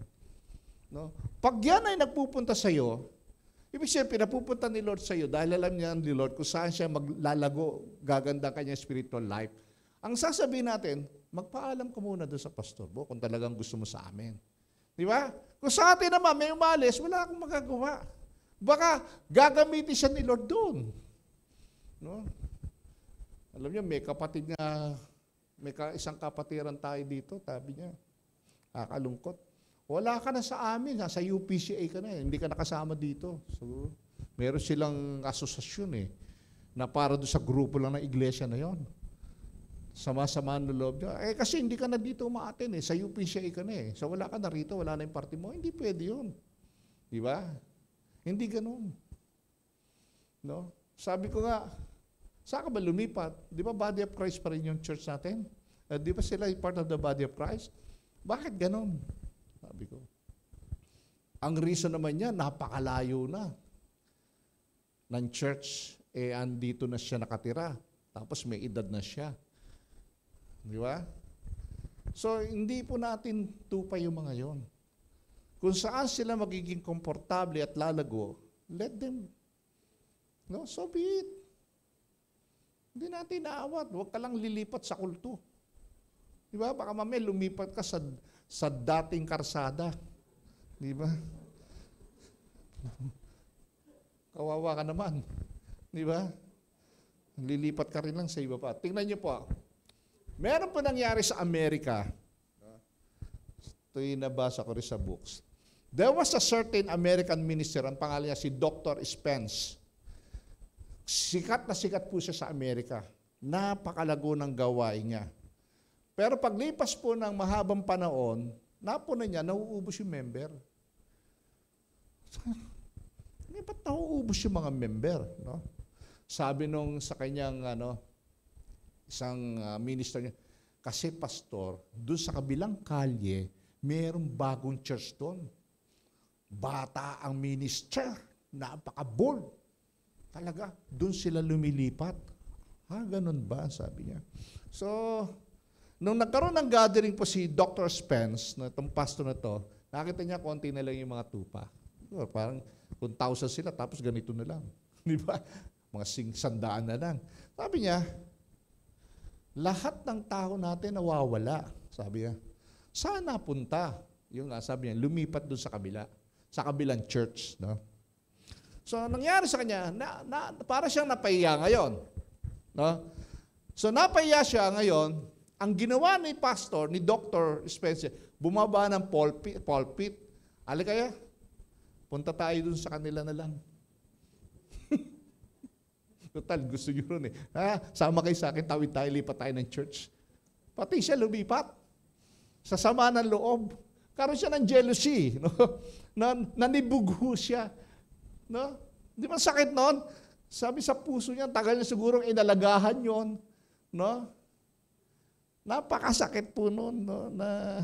No? Pag 'yan ay nagpupunta sa iyo, Ibig sabihin, pinapupunta ni Lord sa iyo dahil alam niya ni Lord kung saan siya maglalago, gaganda kanya spiritual life ang sasabihin natin, magpaalam ka muna doon sa pastor mo kung talagang gusto mo sa amin. Di ba? Kung sa atin naman may umalis, wala akong magagawa. Baka gagamitin siya ni Lord doon. No? Alam niyo, may kapatid nga, may ka, isang kapatiran tayo dito, sabi niya, kakalungkot. Wala ka na sa amin, nasa UPCA ka na eh, hindi ka nakasama dito. So, meron silang asosasyon eh, na para doon sa grupo lang ng iglesia na yon sama-sama ng loob niya. Eh kasi hindi ka na dito umaaten eh. Sa UPCI ka na eh. So wala ka na rito, wala na yung party mo. Hindi pwede yun. Di ba? Hindi ganun. No? Sabi ko nga, saan ka ba lumipat? Di ba body of Christ pa rin yung church natin? Uh, di ba sila part of the body of Christ? Bakit ganun? Sabi ko. Ang reason naman niya, napakalayo na ng church. Eh, andito na siya nakatira. Tapos may edad na siya. Di ba? So, hindi po natin tupay yung mga yon. Kung saan sila magiging komportable at lalago, let them. No? So be it. Hindi natin naawat. Huwag ka lang lilipat sa kulto. Di ba? Baka mamaya lumipat ka sa, sa dating karsada. Di ba? Kawawa ka naman. Di ba? Lilipat ka rin lang sa iba pa. Tingnan niyo po. Ah. Meron po nangyari sa Amerika. Ito'y nabasa ko rin sa books. There was a certain American minister, ang pangalan niya si Dr. Spence. Sikat na sikat po siya sa Amerika. Napakalago ng gawain niya. Pero paglipas po ng mahabang panahon, napunan niya, nauubos yung member. Ngayon, ba't nauubos yung mga member? No? Sabi nung sa kanyang ano, isang ah, minister niya. Kasi pastor, doon sa kabilang kalye, mayroong bagong church doon. Bata ang minister. Napaka-bold. Talaga, doon sila lumilipat. Ha, ganun ba? Sabi niya. So, nung nagkaroon ng gathering po si Dr. Spence, na itong pastor na to, nakita niya konti na lang yung mga tupa. Parang kung thousand sila, tapos ganito na lang. Di ba? Mga sing sandaan na lang. Sabi niya, lahat ng tao natin nawawala. Sabi niya, sana punta? Yung nga sabi niya, lumipat doon sa kabila. Sa kabilang church. No? So, nangyari sa kanya, na, na, para siyang napahiya ngayon. No? So, napahiya siya ngayon. Ang ginawa ni pastor, ni Dr. Spencer, bumaba ng pulpit. pulpit. Ali kaya, punta tayo dun sa kanila na lang. Total, gusto nyo ron eh. Ha? Sama kayo sa akin, tawid tayo, lipat tayo ng church. Pati siya lumipat. Sa sama ng loob. Karoon siya ng jealousy. No? Na, nanibugho siya. No? Di ba sakit noon? Sabi sa puso niya, tagal niya siguro inalagahan yon. No? Napakasakit po noon no? na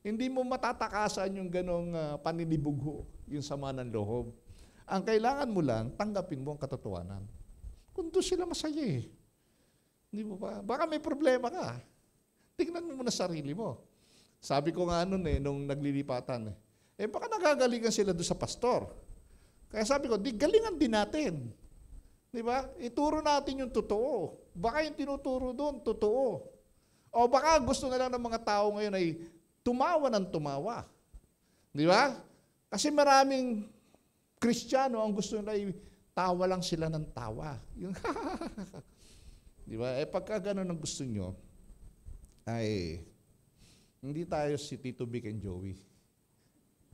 hindi mo matatakasan yung ganong uh, ah, paninibugho, yung sama ng loob. Ang kailangan mo lang, tanggapin mo ang katotohanan. Kung doon sila masaya eh. Hindi mo ba? Baka may problema ka. Tingnan mo muna sarili mo. Sabi ko nga noon eh, nung naglilipatan eh. Eh baka nagagalingan sila doon sa pastor. Kaya sabi ko, di galingan din natin. Di ba? Ituro natin yung totoo. Baka yung tinuturo doon, totoo. O baka gusto na lang ng mga tao ngayon ay tumawa ng tumawa. Di ba? Kasi maraming Kristiyano ang gusto nila tawa lang sila ng tawa. Yung Di ba? Eh pagka ganun ang gusto nyo, ay hindi tayo si Tito Vic and Joey.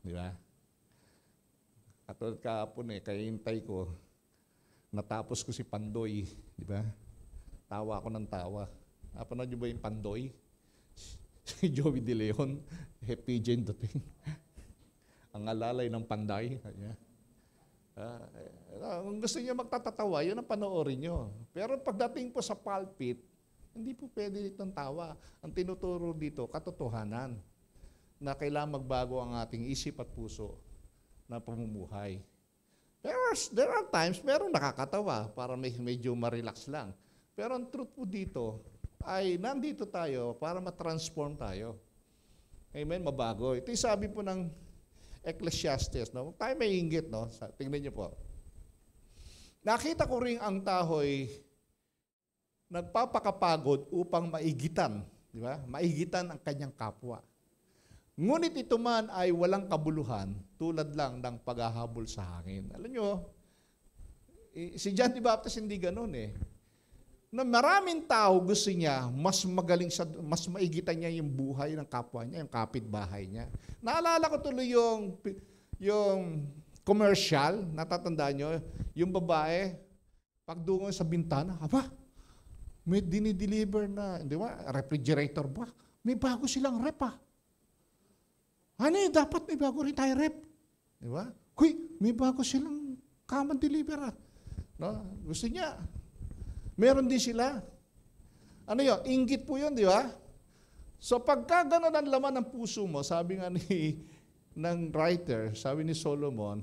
Di ba? At kahapon eh, kahintay ko, natapos ko si Pandoy. Di ba? Tawa ako ng tawa. Napanood nyo ba yung Pandoy? Si Joey De Leon, Happy Jane Dating. ang alalay ng Panday. Ayan. Uh, kung gusto niyo magtatatawa, yun ang panoorin niyo. Pero pagdating po sa pulpit, hindi po pwede itong tawa. Ang tinuturo dito, katotohanan na kailangang magbago ang ating isip at puso na pamumuhay. Pero there are times, meron nakakatawa para may, medyo ma-relax lang. Pero ang truth po dito ay nandito tayo para ma-transform tayo. Amen? Mabago. Ito yung sabi po ng Ecclesiastes. No? Tayo may inggit, no? tingnan niyo po. Nakita ko ring ang tahoy nagpapakapagod upang maigitan, di ba? Maigitan ang kanyang kapwa. Ngunit ito man ay walang kabuluhan tulad lang ng paghahabol sa hangin. Alam nyo, si John the Baptist hindi ganun eh na maraming tao gusto niya, mas magaling sa, mas maigitan niya yung buhay ng kapwa niya, yung kapitbahay niya. Naalala ko tuloy yung, yung commercial, natatandaan niyo, yung babae, pagdungo sa bintana, aba, may dinideliver na, di ba, refrigerator ba? May bago silang rep ah. Ano eh, dapat may bago rin tayo rep. Di ba? Huy, may bago silang common deliver ah. No? Gusto niya, Meron din sila. Ano yun? Ingit po yun, di ba? So pagka ganun ang laman ng puso mo, sabi nga ni, ng writer, sabi ni Solomon,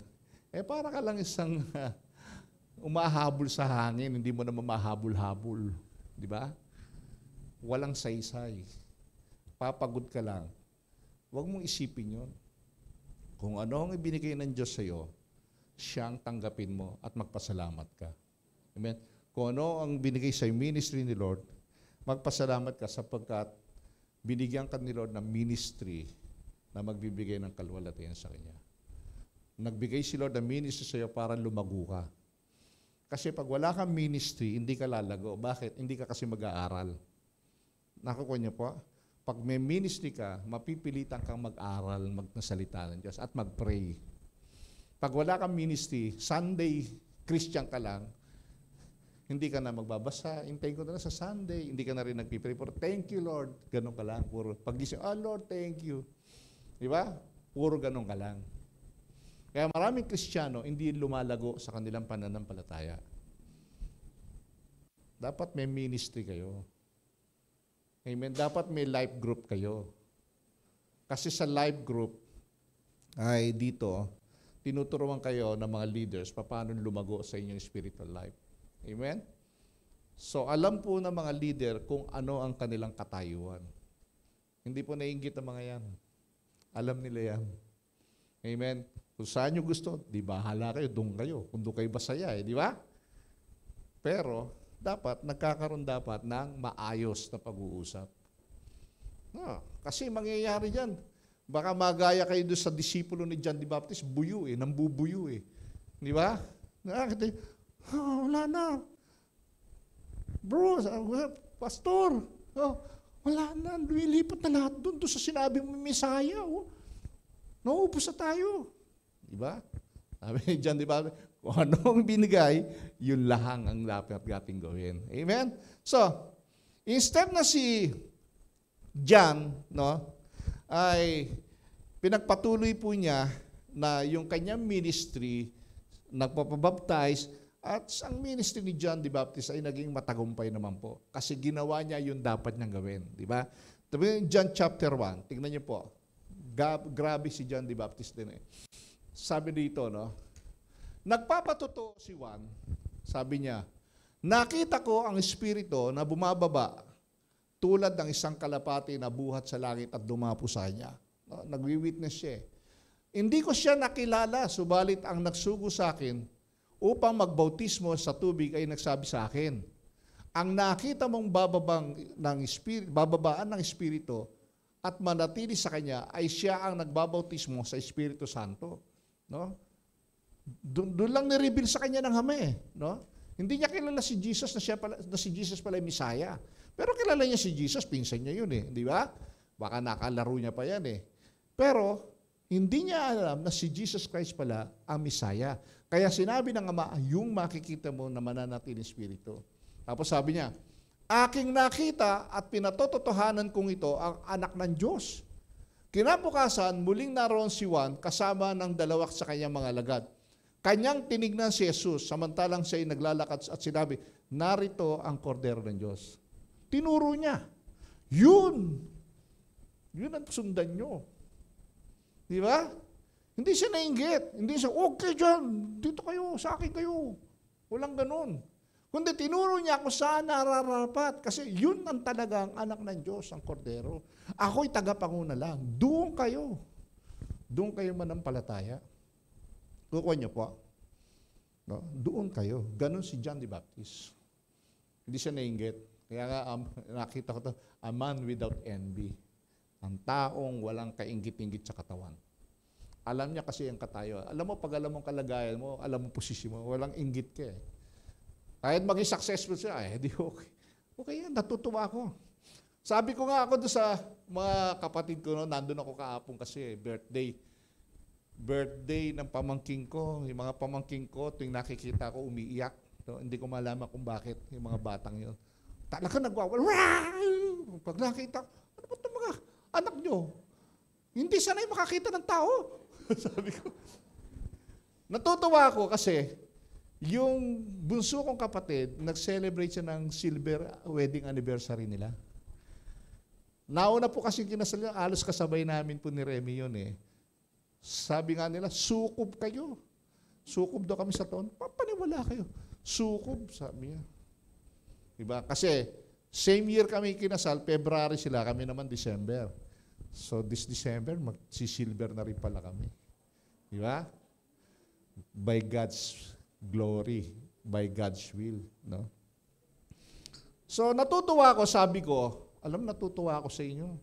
eh para ka lang isang uh, umahabol sa hangin, hindi mo naman mahabol habol Di ba? Walang saysay. Papagod ka lang. Huwag mong isipin yon. Kung ano ang ibinigay ng Diyos sa iyo, siyang tanggapin mo at magpasalamat ka. Amen? kung ano ang binigay sa ministry ni Lord, magpasalamat ka sapagkat binigyan ka ni Lord ng ministry na magbibigay ng kalwalatian sa Kanya. Nagbigay si Lord ng ministry sa iyo para lumago ka. Kasi pag wala kang ministry, hindi ka lalago. Bakit? Hindi ka kasi mag-aaral. Nakukuha niyo po? Pag may ministry ka, mapipilitan kang mag-aral, magnasalita ng Diyos at mag-pray. Pag wala kang ministry, Sunday Christian ka lang, hindi ka na magbabasa. Intayin ko na lang sa Sunday. Hindi ka na rin nagpipray for, thank you, Lord. Ganun ka lang. Puro pagising, oh, ah, Lord, thank you. Di ba? Puro ganun ka lang. Kaya maraming Kristiyano hindi lumalago sa kanilang pananampalataya. Dapat may ministry kayo. Amen. Dapat may life group kayo. Kasi sa life group ay dito, tinuturuan kayo ng mga leaders paano lumago sa inyong spiritual life. Amen? So alam po ng mga leader kung ano ang kanilang katayuan. Hindi po nainggit ang mga yan. Alam nila yan. Amen? Kung saan nyo gusto, di bahala kayo, doon kayo. Kung doon kayo basaya, eh, di ba? Pero, dapat, nagkakaroon dapat ng maayos na pag-uusap. No, kasi mangyayari dyan. Baka magaya kayo doon sa disipulo ni John the Baptist, buyo eh, nambubuyo eh. Di ba? Nakakita, Oh, wala na. Bro, eh, pastor, oh, wala na, lumilipat na lahat doon, doon sa sinabi mo, Misaya. Oh. Nauubos na tayo. Diba? Sabi ni John, diba? Kung anong binigay, yun lahang ang dapat natin gawin. Amen? So, instead na si John, no, ay pinagpatuloy po niya na yung kanyang ministry, nagpapabaptize, at ang ministry ni John the Baptist ay naging matagumpay naman po. Kasi ginawa niya yung dapat niyang gawin. Di ba? Tabi John chapter 1, Tingnan niyo po. Gab, grabe si John the Baptist din eh. Sabi dito, no? Nagpapatotoo si Juan, sabi niya, Nakita ko ang espiritu na bumababa tulad ng isang kalapati na buhat sa langit at dumapo sa kanya. No? Nagwi-witness siya eh. Hindi ko siya nakilala, subalit ang nagsugo sa akin upang magbautismo sa tubig ay nagsabi sa akin, ang nakita mong bababang ng spirit, bababaan ng Espiritu at manatili sa kanya ay siya ang nagbabautismo sa Espiritu Santo. No? Doon, doon lang ni-reveal sa kanya ng hame. No? Hindi niya kilala si Jesus na, siya pala, na si Jesus pala ay Messiah. Pero kilala niya si Jesus, pinsan niya yun eh. Di ba? Baka nakalaro niya pa yan eh. Pero, hindi niya alam na si Jesus Christ pala ang Messiah. Kaya sinabi ng Ama, yung makikita mo na mananatili Espiritu. Tapos sabi niya, aking nakita at pinatototohanan kong ito ang anak ng Diyos. Kinabukasan, muling naroon si Juan kasama ng dalawak sa kanyang mga lagad. Kanyang tinignan si Jesus samantalang siya ay naglalakad at sinabi, narito ang kordero ng Diyos. Tinuro niya. Yun! Yun ang sundan nyo. Di ba? Hindi siya nainggit. Hindi siya, okay dyan, dito kayo, sa akin kayo. Walang ganun. Kundi tinuro niya ako sa nararapat. Kasi yun ang talagang anak ng Diyos, ang kordero. Ako'y tagapanguna lang. Doon kayo. Doon kayo manampalataya. Kukuha niyo po. Ah. No? Doon kayo. Ganon si John the Baptist. Hindi siya nainggit. Kaya nga um, nakita ko to, a man without envy. Ang taong walang kainggit-inggit sa katawan. Alam niya kasi ang katayo. Alam mo, pag alam mong kalagayan mo, alam mo posisyon mo, walang inggit ka eh. Kahit maging successful siya, eh, di okay. Okay yan, natutuwa ako. Sabi ko nga ako doon sa mga kapatid ko, no, nandun ako kaapong kasi eh, birthday. Birthday ng pamangking ko. Yung mga pamangking ko, tuwing nakikita ko, umiiyak. No, hindi ko malaman kung bakit yung mga batang yun. Talaga nagwawal. Pag nakita, ano ba itong mga anak nyo? Hindi sanay makakita ng tao. Sabi ko, natutuwa ako kasi yung bunso kong kapatid, nag-celebrate siya ng silver wedding anniversary nila. Nauna po kasi kinasal niya, alos kasabay namin po ni Remy yun eh. Sabi nga nila, sukob kayo. Sukob daw kami sa taon. Papaniwala kayo. Sukob, sabi niya. Diba? Kasi same year kami kinasal, February sila, kami naman December. So this December, magsisilver na rin pala kami. Di ba? By God's glory, by God's will. No? So natutuwa ako, sabi ko, alam natutuwa ako sa inyo.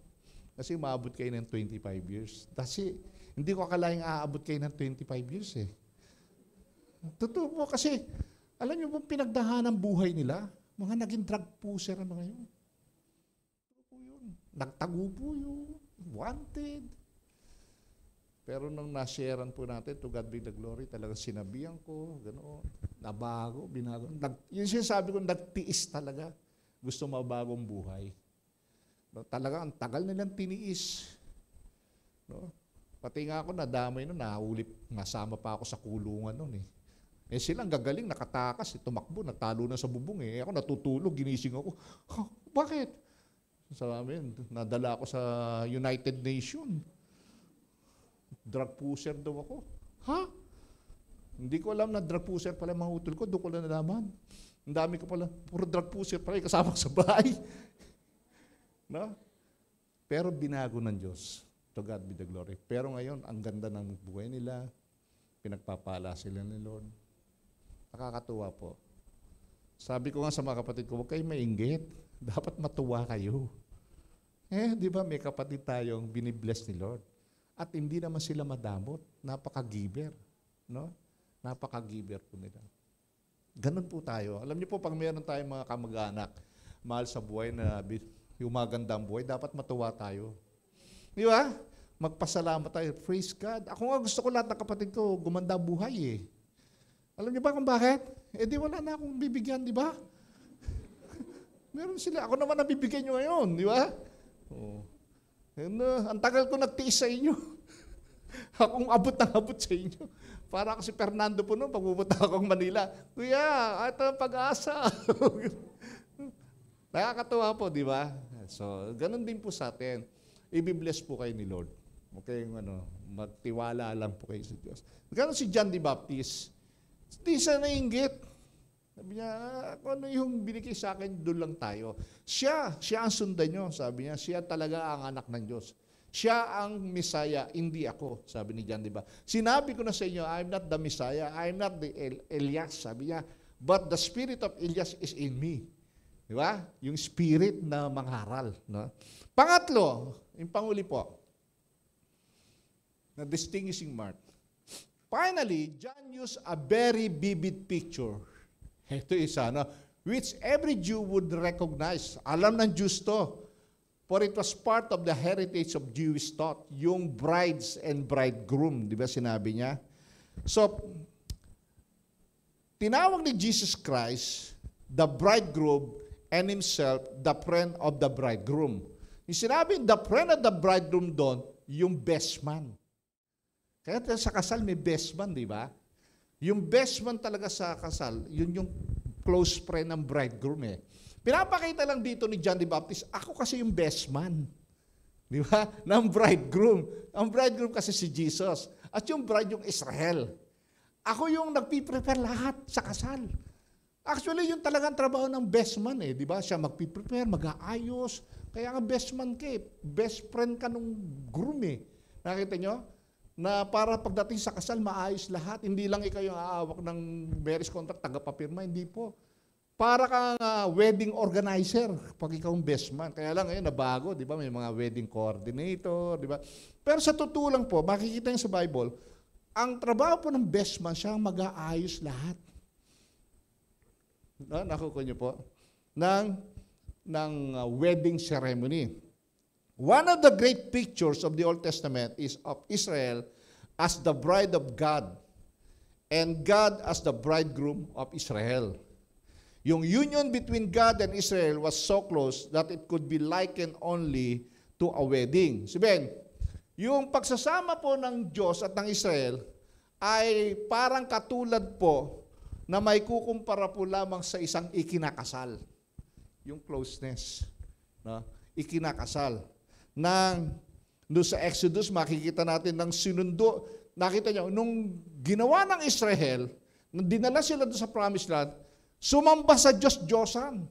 Kasi maabot kayo ng 25 years. Kasi hindi ko akalaing aabot kayo ng 25 years eh. Totoo po kasi, alam niyo pong pinagdahan ng buhay nila, mga naging drug pusher ang mga yun. Nagtago po yun. Wanted. Pero nung nasharean po natin, to God be the glory, talaga sinabihan ko, ganoon, nabago, binago. Nag, yung sinasabi ko, nagtiis talaga. Gusto mabagong buhay. No, talaga, ang tagal nilang tiniis. No? Pati nga ako, nadamay nun, nahulip, nasama pa ako sa kulungan noon eh. Eh silang gagaling, nakatakas, eh, tumakbo, natalo na sa bubong eh. Ako natutulog, ginising ako. Huh, Sa amin, nadala ako sa United Nations drug pusher daw ako. Ha? Hindi ko alam na drug pusher pala mga utol ko. Doon ko lang nalaman. Ang dami ko pala. Puro drug pusher pala. Kasama ko sa bahay. no? Pero binago ng Diyos. To God be the glory. Pero ngayon, ang ganda ng buhay nila. Pinagpapala sila ni Lord. Nakakatuwa po. Sabi ko nga sa mga kapatid ko, huwag kayong mainggit. Dapat matuwa kayo. Eh, di ba may kapatid tayong binibless ni Lord. At hindi naman sila madamot. Napaka-giver. No? Napaka-giver po nila. Ganun po tayo. Alam niyo po, pag meron tayong mga kamag-anak, mahal sa buhay na yung maganda ang buhay, dapat matuwa tayo. Di ba? Magpasalamat tayo. Praise God. Ako nga gusto ko lahat ng kapatid ko gumanda buhay eh. Alam niyo ba kung bakit? Eh di wala na akong bibigyan, di ba? Meron sila. Ako naman ang bibigyan nyo ngayon, di ba? Oo. Oh. Ano, ang tagal ko nagtiis sa inyo. Akong abot ng abot sa inyo. Para si Fernando po noon, pagpupunta akong Manila. Kuya, ito ang pag-asa. Nakakatuwa po, di ba? So, ganun din po sa atin. Ibi-bless po kayo ni Lord. Okay, ano, magtiwala lang po kayo sa Diyos. Ganun si John the Baptist. Hindi siya nainggit. Sabi niya, kung ah, ano yung binigay sa akin, doon lang tayo. Siya, siya ang sundan niyo, sabi niya. Siya talaga ang anak ng Diyos. Siya ang Messiah, hindi ako, sabi ni John, di ba? Sinabi ko na sa inyo, I'm not the Messiah, I'm not the El- Elias, sabi niya. But the spirit of Elias is in me. Di ba? Yung spirit na mangharal. No? Pangatlo, yung panguli po, na distinguishing mark. Finally, John used a very vivid picture ito isa, no? Which every Jew would recognize. Alam ng Jews to. For it was part of the heritage of Jewish thought, yung brides and bridegroom, di ba sinabi niya? So, tinawag ni Jesus Christ, the bridegroom, and himself, the friend of the bridegroom. Yung sinabi, the friend of the bridegroom doon, yung best man. Kaya sa kasal may best man, di ba? Yung best man talaga sa kasal, yun yung close friend ng bridegroom eh. Pinapakita lang dito ni John the Baptist, ako kasi yung best man. Di ba? Ng bridegroom. Ang bridegroom kasi si Jesus. At yung bride yung Israel. Ako yung nagpiprepare lahat sa kasal. Actually, yung talagang trabaho ng best man eh. Di ba? Siya magpiprepare, mag-aayos. Kaya nga best man ka eh. Best friend ka nung groom eh. Nakita nyo? na para pagdating sa kasal, maayos lahat. Hindi lang ikaw yung aawak ng marriage contract, tagapapirma. Hindi po. Para kang uh, wedding organizer pag ikaw ang best man. Kaya lang ngayon nabago, di ba? May mga wedding coordinator, di ba? Pero sa totoo lang po, makikita niyo sa Bible, ang trabaho po ng best man, siya ang mag-aayos lahat. No, nakukuha niyo po. Ng, ng uh, wedding ceremony. One of the great pictures of the Old Testament is of Israel as the bride of God and God as the bridegroom of Israel. Yung union between God and Israel was so close that it could be likened only to a wedding. Si Ben, yung pagsasama po ng Diyos at ng Israel ay parang katulad po na may kukumpara po lamang sa isang ikinakasal. Yung closeness. No? Ikinakasal ng doon sa Exodus, makikita natin ng sinundo. Nakita niyo, nung ginawa ng Israel, dinala sila doon sa promised land, sumamba sa Diyos Diyosan.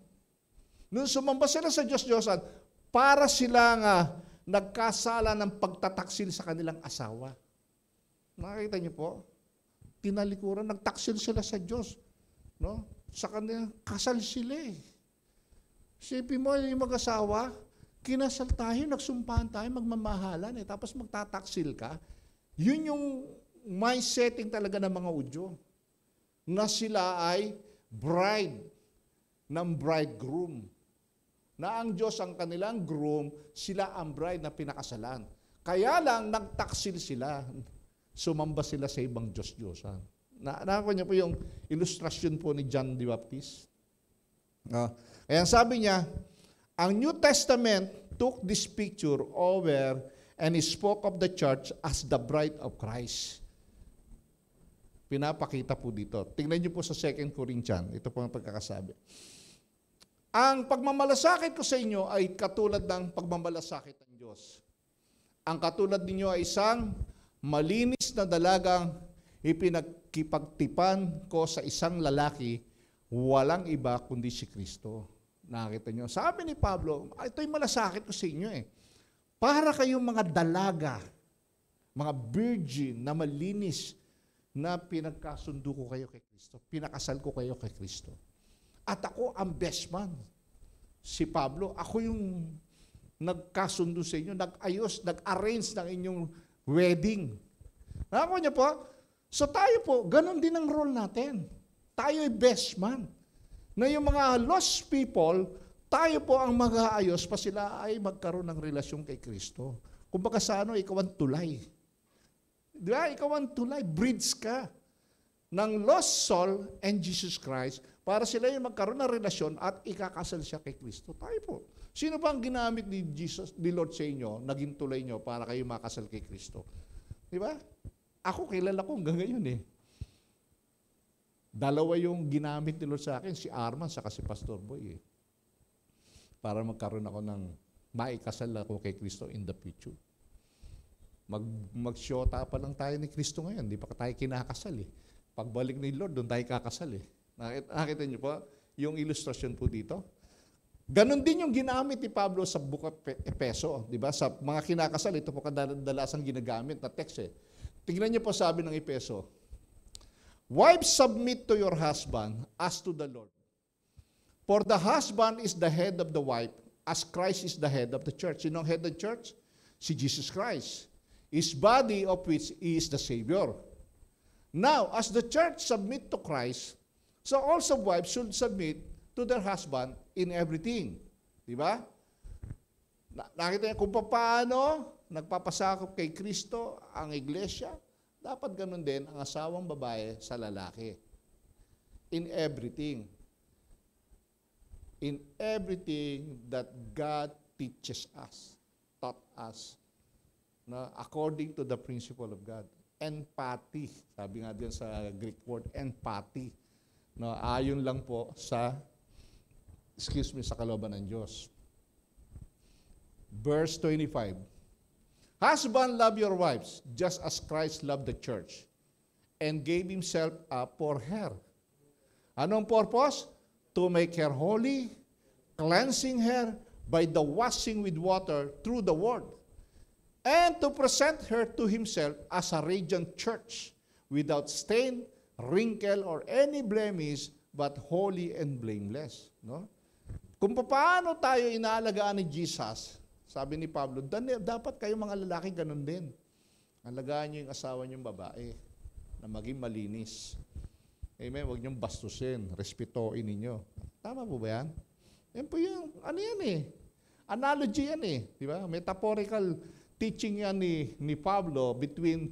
Nung sumamba sila sa Diyos Diyosan, para sila nga nagkasala ng pagtataksil sa kanilang asawa. Nakita niyo po? Tinalikuran, nagtaksil sila sa Diyos. No? Sa kanilang kasal sila eh. Isipin mo, yung mag-asawa, kinasal tayo, nagsumpahan tayo, magmamahalan eh, tapos magtataksil ka. Yun yung mindseting talaga ng mga Udyo. Na sila ay bride ng bridegroom. Na ang Diyos ang kanilang groom, sila ang bride na pinakasalan. Kaya lang, nagtaksil sila. Sumamba sila sa ibang Diyos-Diyosan. Na, nakakuha niya po yung ilustrasyon po ni John the Baptist. Uh, kaya sabi niya, ang New Testament took this picture over and he spoke of the church as the bride of Christ. Pinapakita po dito. Tingnan niyo po sa 2 Corinthians. Ito po ang pagkakasabi. Ang pagmamalasakit ko sa inyo ay katulad ng pagmamalasakit ng Diyos. Ang katulad ninyo ay isang malinis na dalagang ipinagkipagtipan ko sa isang lalaki, walang iba kundi si Kristo. Nakita nyo? Sabi ni Pablo, ito'y malasakit ko sa inyo eh. Para kayong mga dalaga, mga virgin na malinis na pinagkasundo ko kayo kay Kristo. Pinakasal ko kayo kay Kristo. At ako ang best man. Si Pablo, ako yung nagkasundo sa inyo, nag-ayos, nag-arrange ng inyong wedding. Nakakuha niyo po? So tayo po, ganun din ang role natin. Tayo'y best man na yung mga lost people, tayo po ang mag-aayos pa sila ay magkaroon ng relasyon kay Kristo. Kung baka sa ano, ikaw ang tulay. Di ba? Ikaw ang tulay. Bridge ka ng lost soul and Jesus Christ para sila yung magkaroon ng relasyon at ikakasal siya kay Kristo. Tayo po. Sino ba ang ginamit ni Jesus, ni Lord sa inyo, naging tulay nyo para kayo makasal kay Kristo? Di ba? Ako kilala ko hanggang ngayon eh. Dalawa yung ginamit ni Lord sa akin, si Arman sa si Pastor Boy. Eh. Para magkaroon ako ng maikasal ako kay Kristo in the future. Mag, mag magsyota pa lang tayo ni Kristo ngayon, di pa tayo kinakasal eh. Pagbalik ni Lord, doon tayo kakasal eh. Nakita niyo po yung illustration po dito? Ganon din yung ginamit ni Pablo sa Book of Epeso, di ba? Sa mga kinakasal, ito po kadalasang ginagamit na text eh. Tingnan niyo po sabi ng Epeso, Wives, submit to your husband as to the Lord. For the husband is the head of the wife, as Christ is the head of the church. Sino ang head of the church? Si Jesus Christ. His body of which he is the Savior. Now, as the church submit to Christ, so also wives should submit to their husband in everything. Di ba? Nakita niya kung paano nagpapasakop kay Kristo ang iglesia, dapat ganun din ang asawang babae sa lalaki. In everything. In everything that God teaches us, taught us, na according to the principle of God. Empathy. Sabi nga diyan sa Greek word, empathy. No, ayon lang po sa excuse me sa kalooban ng Diyos. Verse 25. Husband, love your wives, just as Christ loved the church and gave himself up for her. Anong purpose? To make her holy, cleansing her by the washing with water through the word, and to present her to himself as a radiant church without stain, wrinkle, or any blemish, but holy and blameless. No? Kung paano tayo inaalagaan ni Jesus, sabi ni Pablo, dapat kayo mga lalaki ganun din. Alagaan niyo yung asawa niyong babae na maging malinis. Amen. Huwag niyong bastusin. Respetuin ninyo. Tama po ba yan? Yan po yung, ano yan eh? Analogy yan eh. Di ba? Metaphorical teaching yan ni, ni Pablo between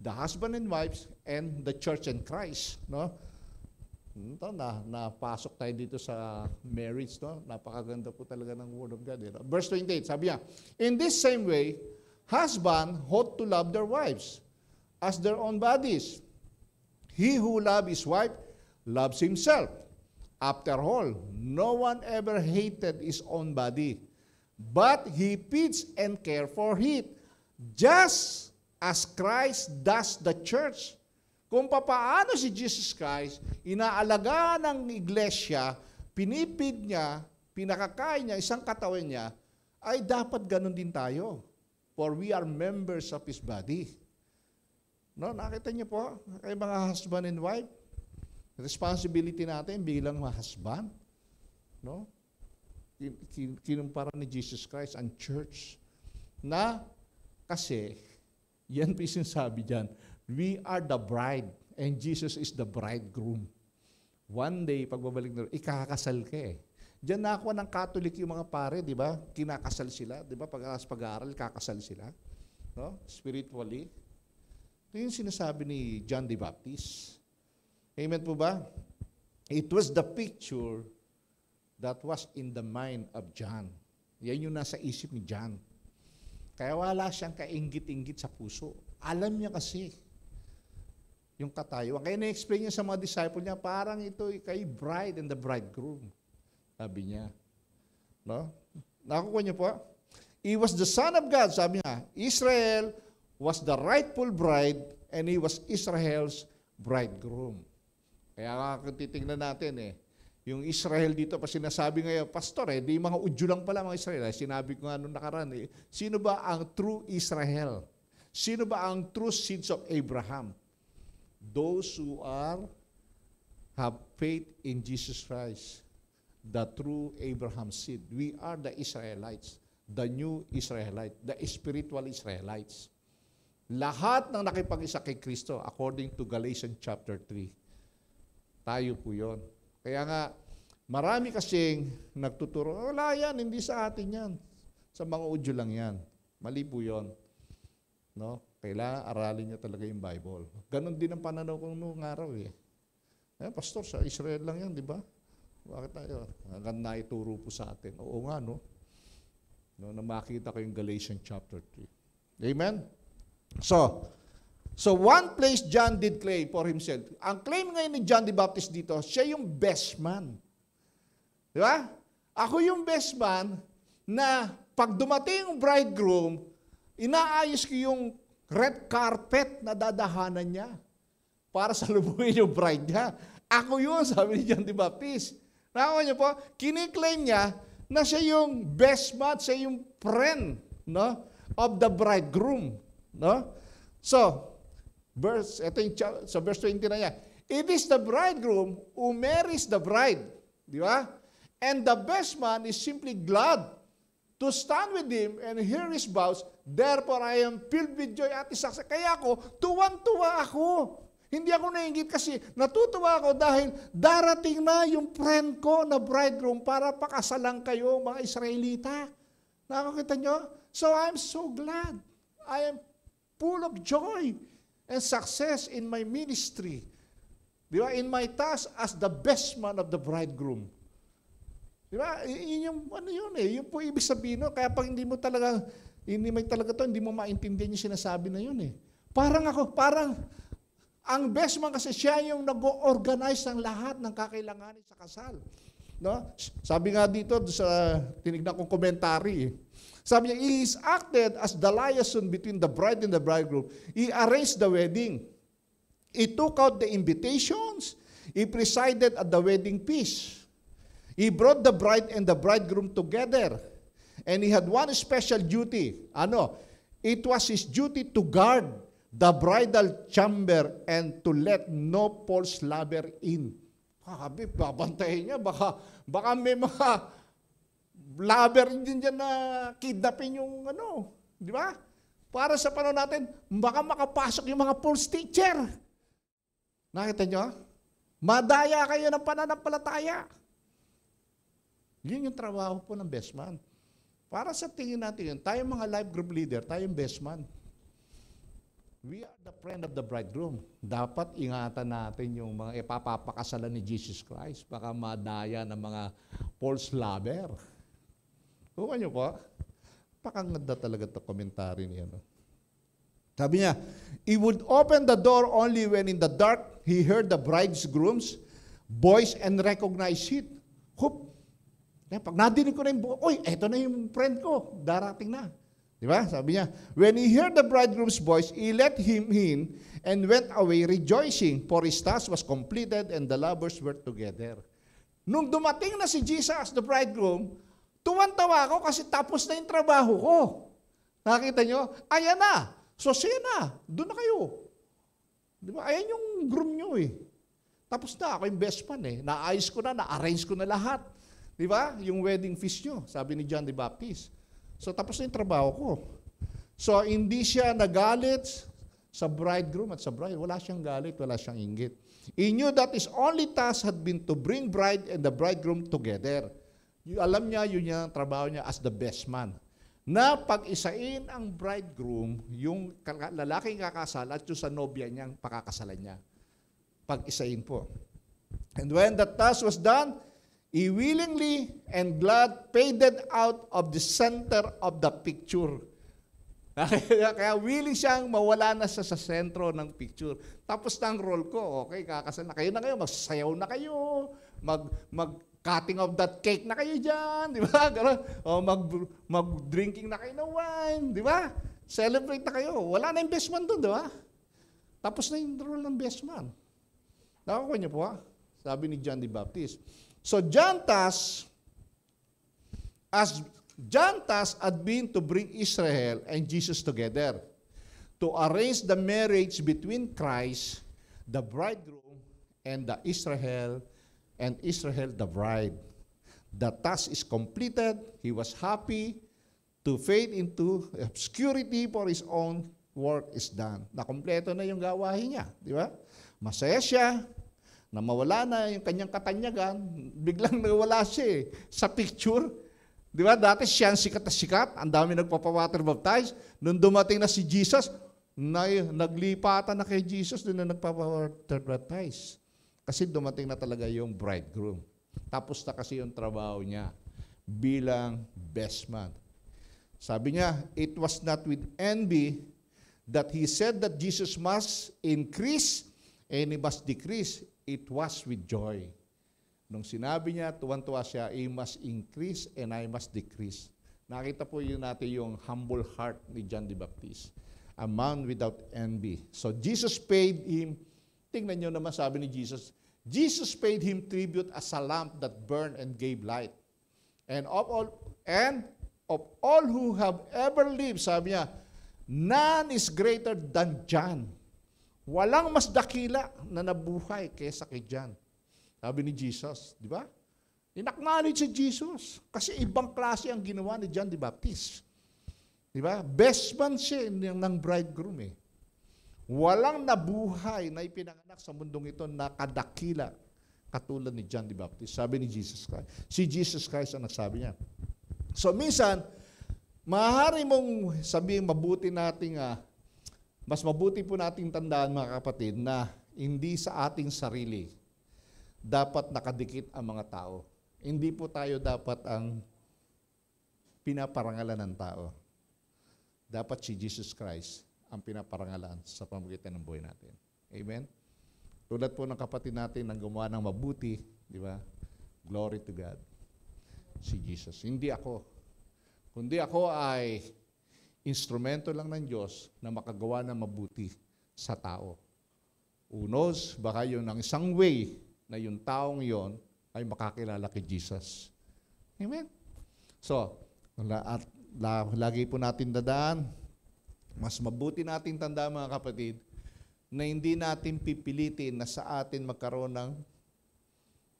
the husband and wives and the church and Christ. No? Ito, hmm, na, napasok tayo dito sa marriage. No? Napakaganda po talaga ng Word of God. Eh. Verse 28, sabi niya, In this same way, husband ought to love their wives as their own bodies. He who loves his wife loves himself. After all, no one ever hated his own body, but he feeds and cares for it, just as Christ does the church kung papaano si Jesus Christ, inaalaga ng iglesia, pinipid niya, pinakakain niya, isang katawan niya, ay dapat ganun din tayo. For we are members of His body. No, nakita niyo po, kay mga husband and wife, responsibility natin bilang mga husband. No? Kinumpara ni Jesus Christ ang church na kasi yan po yung sinasabi dyan We are the bride and Jesus is the bridegroom. One day, pagbabalik na, ikakasal ka eh. Diyan na ako ng Catholic yung mga pare, di ba? Kinakasal sila, di ba? Pag pag-aaral, kakasal sila. No? Spiritually. Ito yung sinasabi ni John the Baptist. Amen po ba? It was the picture that was in the mind of John. Yan yung nasa isip ni John. Kaya wala siyang kaingit-ingit sa puso. Alam niya kasi yung katayuan. Kaya na-explain niya sa mga disciple niya, parang ito kay bride and the bridegroom. Sabi niya. No? Nakukuha niyo po? He was the son of God. Sabi niya, Israel was the rightful bride and he was Israel's bridegroom. Kaya kung titingnan natin eh, yung Israel dito pa sinasabi ngayon, Pastor eh, di mga Udyo lang pala mga Israel. Sinabi ko nga nung nakaraan eh, sino ba ang true Israel? Sino ba ang true seeds of Abraham? those who are have faith in Jesus Christ, the true Abraham seed. We are the Israelites, the new Israelite, the spiritual Israelites. Lahat ng nakipag-isa kay Kristo according to Galatians chapter 3. Tayo po yon. Kaya nga, marami kasing nagtuturo, oh, wala yan, hindi sa atin yan. Sa mga Udyo lang yan. Mali po yun. No? Kailangan aralin niya talaga yung Bible. Ganon din ang pananaw ko noong araw eh. Eh, pastor, sa Israel lang yan, di ba? Bakit tayo? Hanggang naituro po sa atin. Oo nga, no? no na makita ko yung Galatians chapter 3. Amen? So, so one place John did claim for himself. Ang claim ngayon ni John the Baptist dito, siya yung best man. Di ba? Ako yung best man na pag dumating yung bridegroom, Inaayos ko yung red carpet na dadahanan niya para salubungin yung bride niya. Ako yun, sabi ni John the Baptist. Nakuha niyo po, kiniklaim niya na siya yung best man, siya yung friend no, of the bridegroom. No? So, verse, ito yung, so verse 20 na niya, It is the bridegroom who marries the bride. Di ba? And the best man is simply glad to stand with Him and hear His vows. Therefore, I am filled with joy at isaksay. Kaya ako, tuwan-tuwa ako. Hindi ako nainggit kasi natutuwa ako dahil darating na yung friend ko na bridegroom para pakasalang kayo mga Israelita. Nakakita nyo? So I'm so glad. I am full of joy and success in my ministry. Di ba? In my task as the best man of the bridegroom. Di ba? Yun yung, ano yun eh. Yun po ibig sabihin no? Kaya pag hindi mo talaga, hindi may talaga to, hindi mo maintindihan yung sinasabi na yun eh. Parang ako, parang, ang best man kasi siya yung nag-organize ng lahat ng kakailanganin sa kasal. No? Sabi nga dito sa tinignan kong commentary, eh. sabi niya, he is acted as the liaison between the bride and the bridegroom. He arranged the wedding. He took out the invitations. He presided at the wedding feast. He brought the bride and the bridegroom together. And he had one special duty. Ano? It was his duty to guard the bridal chamber and to let no false lover in. Sabi, babantayin niya. Baka, baka may mga lover din dyan na kidnapin yung ano. Di ba? Para sa panahon natin, baka makapasok yung mga false teacher. Nakita niyo? nyo? Madaya kayo ng pananampalataya. Yun yung trabaho po ng best man. Para sa tingin natin yun, tayong mga life group leader, tayong best man. We are the friend of the bridegroom. Dapat ingatan natin yung mga ipapapakasalan ni Jesus Christ. Baka madaya ng mga false lover. Huwag niyo po. Pakanganda talaga ito komentary niya. No? Sabi niya, He would open the door only when in the dark he heard the bridegroom's voice and recognized it. Who kaya pag nadinig ko na yung buo, oy, eto na yung friend ko, darating na. Di ba? Sabi niya, When he heard the bridegroom's voice, he let him in and went away rejoicing, for his task was completed and the lovers were together. Nung dumating na si Jesus, the bridegroom, tuwan-tawa ako kasi tapos na yung trabaho ko. Nakita nyo? Ayan na. So, na. Doon na kayo. Di ba? Ayan yung groom nyo eh. Tapos na. Ako yung best man eh. Naayos ko na. Na-arrange ko na lahat. Di ba? Yung wedding feast nyo, sabi ni John the Baptist. So tapos na yung trabaho ko. So hindi siya nagalit sa bridegroom at sa bride. Wala siyang galit, wala siyang inggit. He knew that his only task had been to bring bride and the bridegroom together. Yung, alam niya, yun yung trabaho niya as the best man. Na pag-isain ang bridegroom, yung lalaking kakasal at yung sa nobya niyang pakakasalan niya. Pag-isain po. And when that task was done, He willingly and glad faded out of the center of the picture. Kaya willing siyang mawala na siya sa sentro ng picture. Tapos na ang role ko, okay, kakasal na kayo na kayo, magsayaw na kayo, mag, mag cutting of that cake na kayo dyan, di ba? O mag, mag-drinking na kayo ng wine, di ba? Celebrate na kayo. Wala na yung best man doon, di ba? Tapos na yung role ng best man. Nakakuha niyo po ha? Sabi ni John the Baptist. So Jantas, as Jantas had been to bring Israel and Jesus together to arrange the marriage between Christ, the bridegroom, and the Israel, and Israel the bride. The task is completed. He was happy to fade into obscurity for his own work is done. Nakompleto na yung gawain niya, di ba? Masaya siya, na mawala na yung kanyang katanyagan, biglang nawala siya eh, sa picture. Di ba? Dati siya ang sikat na sikat, ang dami nagpapawater baptize. Nung dumating na si Jesus, na, naglipatan na kay Jesus din na nagpapawater baptize. Kasi dumating na talaga yung bridegroom. Tapos na kasi yung trabaho niya bilang best man. Sabi niya, it was not with envy that he said that Jesus must increase and he must decrease it was with joy. Nung sinabi niya, tuwan-tuwa siya, I must increase and I must decrease. Nakita po yun natin yung humble heart ni John the Baptist. A man without envy. So Jesus paid him, tingnan nyo naman sabi ni Jesus, Jesus paid him tribute as a lamp that burned and gave light. And of all, and of all who have ever lived, sabi niya, none is greater than John. Walang mas dakila na nabuhay kaysa kay John. Sabi ni Jesus, di ba? Inacknowledge si Jesus. Kasi ibang klase ang ginawa ni John the Baptist. Di ba? Best man siya ng bridegroom eh. Walang nabuhay na ipinanganak sa mundong ito na kadakila katulad ni John the Baptist. Sabi ni Jesus Christ. Si Jesus Christ ang nagsabi niya. So minsan, maaari mong sabihin mabuti nating uh, mas mabuti po nating tandaan mga kapatid na hindi sa ating sarili dapat nakadikit ang mga tao. Hindi po tayo dapat ang pinaparangalan ng tao. Dapat si Jesus Christ ang pinaparangalan sa pamagitan ng buhay natin. Amen? Tulad po ng kapatid natin nang gumawa ng mabuti, di ba? Glory to God. Si Jesus. Hindi ako. Kundi ako ay instrumento lang ng Diyos na makagawa ng mabuti sa tao. Unos, baka yun ang isang way na yung taong yon ay makakilala kay Jesus. Amen? So, at la, lagi po natin dadaan, mas mabuti nating tanda mga kapatid, na hindi natin pipilitin na sa atin magkaroon ng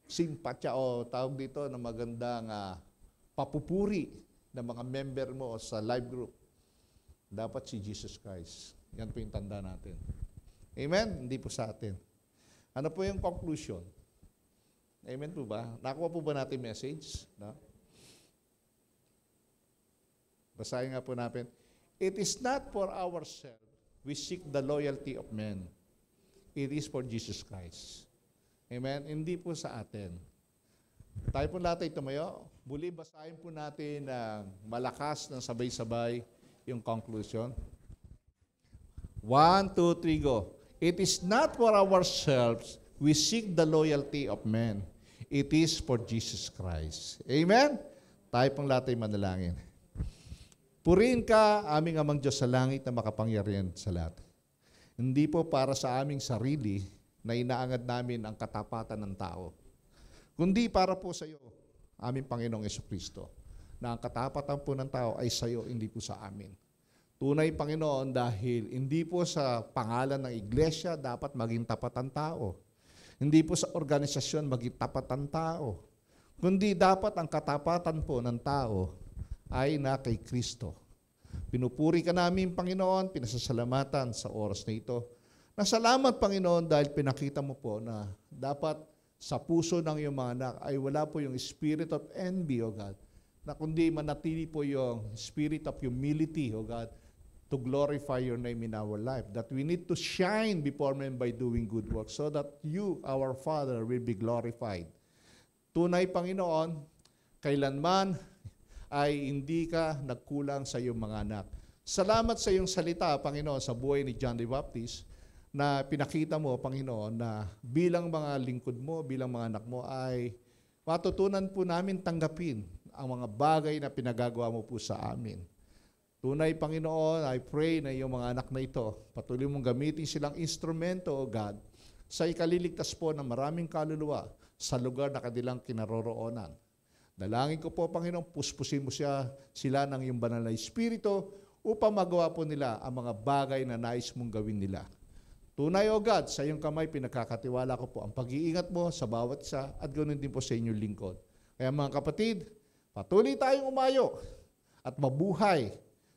simpatya o tawag dito na magandang uh, papupuri ng mga member mo sa live group dapat si Jesus Christ. Yan po yung tanda natin. Amen? Hindi po sa atin. Ano po yung conclusion? Amen po ba? Nakuha po ba natin message? No? Basahin nga po natin. It is not for ourselves we seek the loyalty of men. It is for Jesus Christ. Amen? Hindi po sa atin. Tayo po lahat ay tumayo. Muli basahin po natin ang uh, malakas ng sabay-sabay yung conclusion? One, two, three, go. It is not for ourselves we seek the loyalty of men. It is for Jesus Christ. Amen? Tayo pong lahat ay manalangin. Purihin ka, aming amang Diyos sa langit na makapangyarihan sa lahat. Hindi po para sa aming sarili na inaangad namin ang katapatan ng tao, kundi para po sa iyo, aming Panginoong Kristo na ang katapatan po ng tao ay sa iyo, hindi po sa amin. Tunay, Panginoon, dahil hindi po sa pangalan ng iglesia dapat maging tapatan tao. Hindi po sa organisasyon maging tapatan tao. Kundi dapat ang katapatan po ng tao ay na kay Kristo. Pinupuri ka namin, Panginoon, pinasasalamatan sa oras na ito. Nasalamat, Panginoon, dahil pinakita mo po na dapat sa puso ng iyong mga anak ay wala po yung spirit of envy, O God, na kundi manatili po yung spirit of humility, O oh God, to glorify your name in our life. That we need to shine before men by doing good works so that you, our Father, will be glorified. Tunay, Panginoon, kailanman ay hindi ka nagkulang sa iyong mga anak. Salamat sa iyong salita, Panginoon, sa buhay ni John the Baptist na pinakita mo, Panginoon, na bilang mga lingkod mo, bilang mga anak mo ay matutunan po namin tanggapin ang mga bagay na pinagagawa mo po sa amin. Tunay, Panginoon, I pray na yung mga anak na ito, patuloy mong gamitin silang instrumento, O God, sa ikaliligtas po ng maraming kaluluwa sa lugar na kanilang kinaroroonan. Dalangin ko po, Panginoon, puspusin mo siya, sila ng iyong banal na Espiritu upang magawa po nila ang mga bagay na nais mong gawin nila. Tunay, O God, sa iyong kamay pinagkakatiwala ko po ang pag-iingat mo sa bawat isa at ganoon din po sa inyong lingkod. Kaya mga kapatid, Patuloy tayong umayo at mabuhay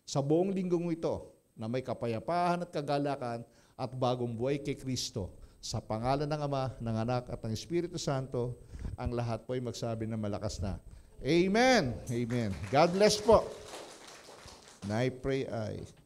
sa buong linggong ito na may kapayapaan at kagalakan at bagong buhay kay Kristo. Sa pangalan ng Ama, ng Anak at ng Espiritu Santo, ang lahat po ay magsabi na malakas na. Amen. Amen. God bless po. And I pray I.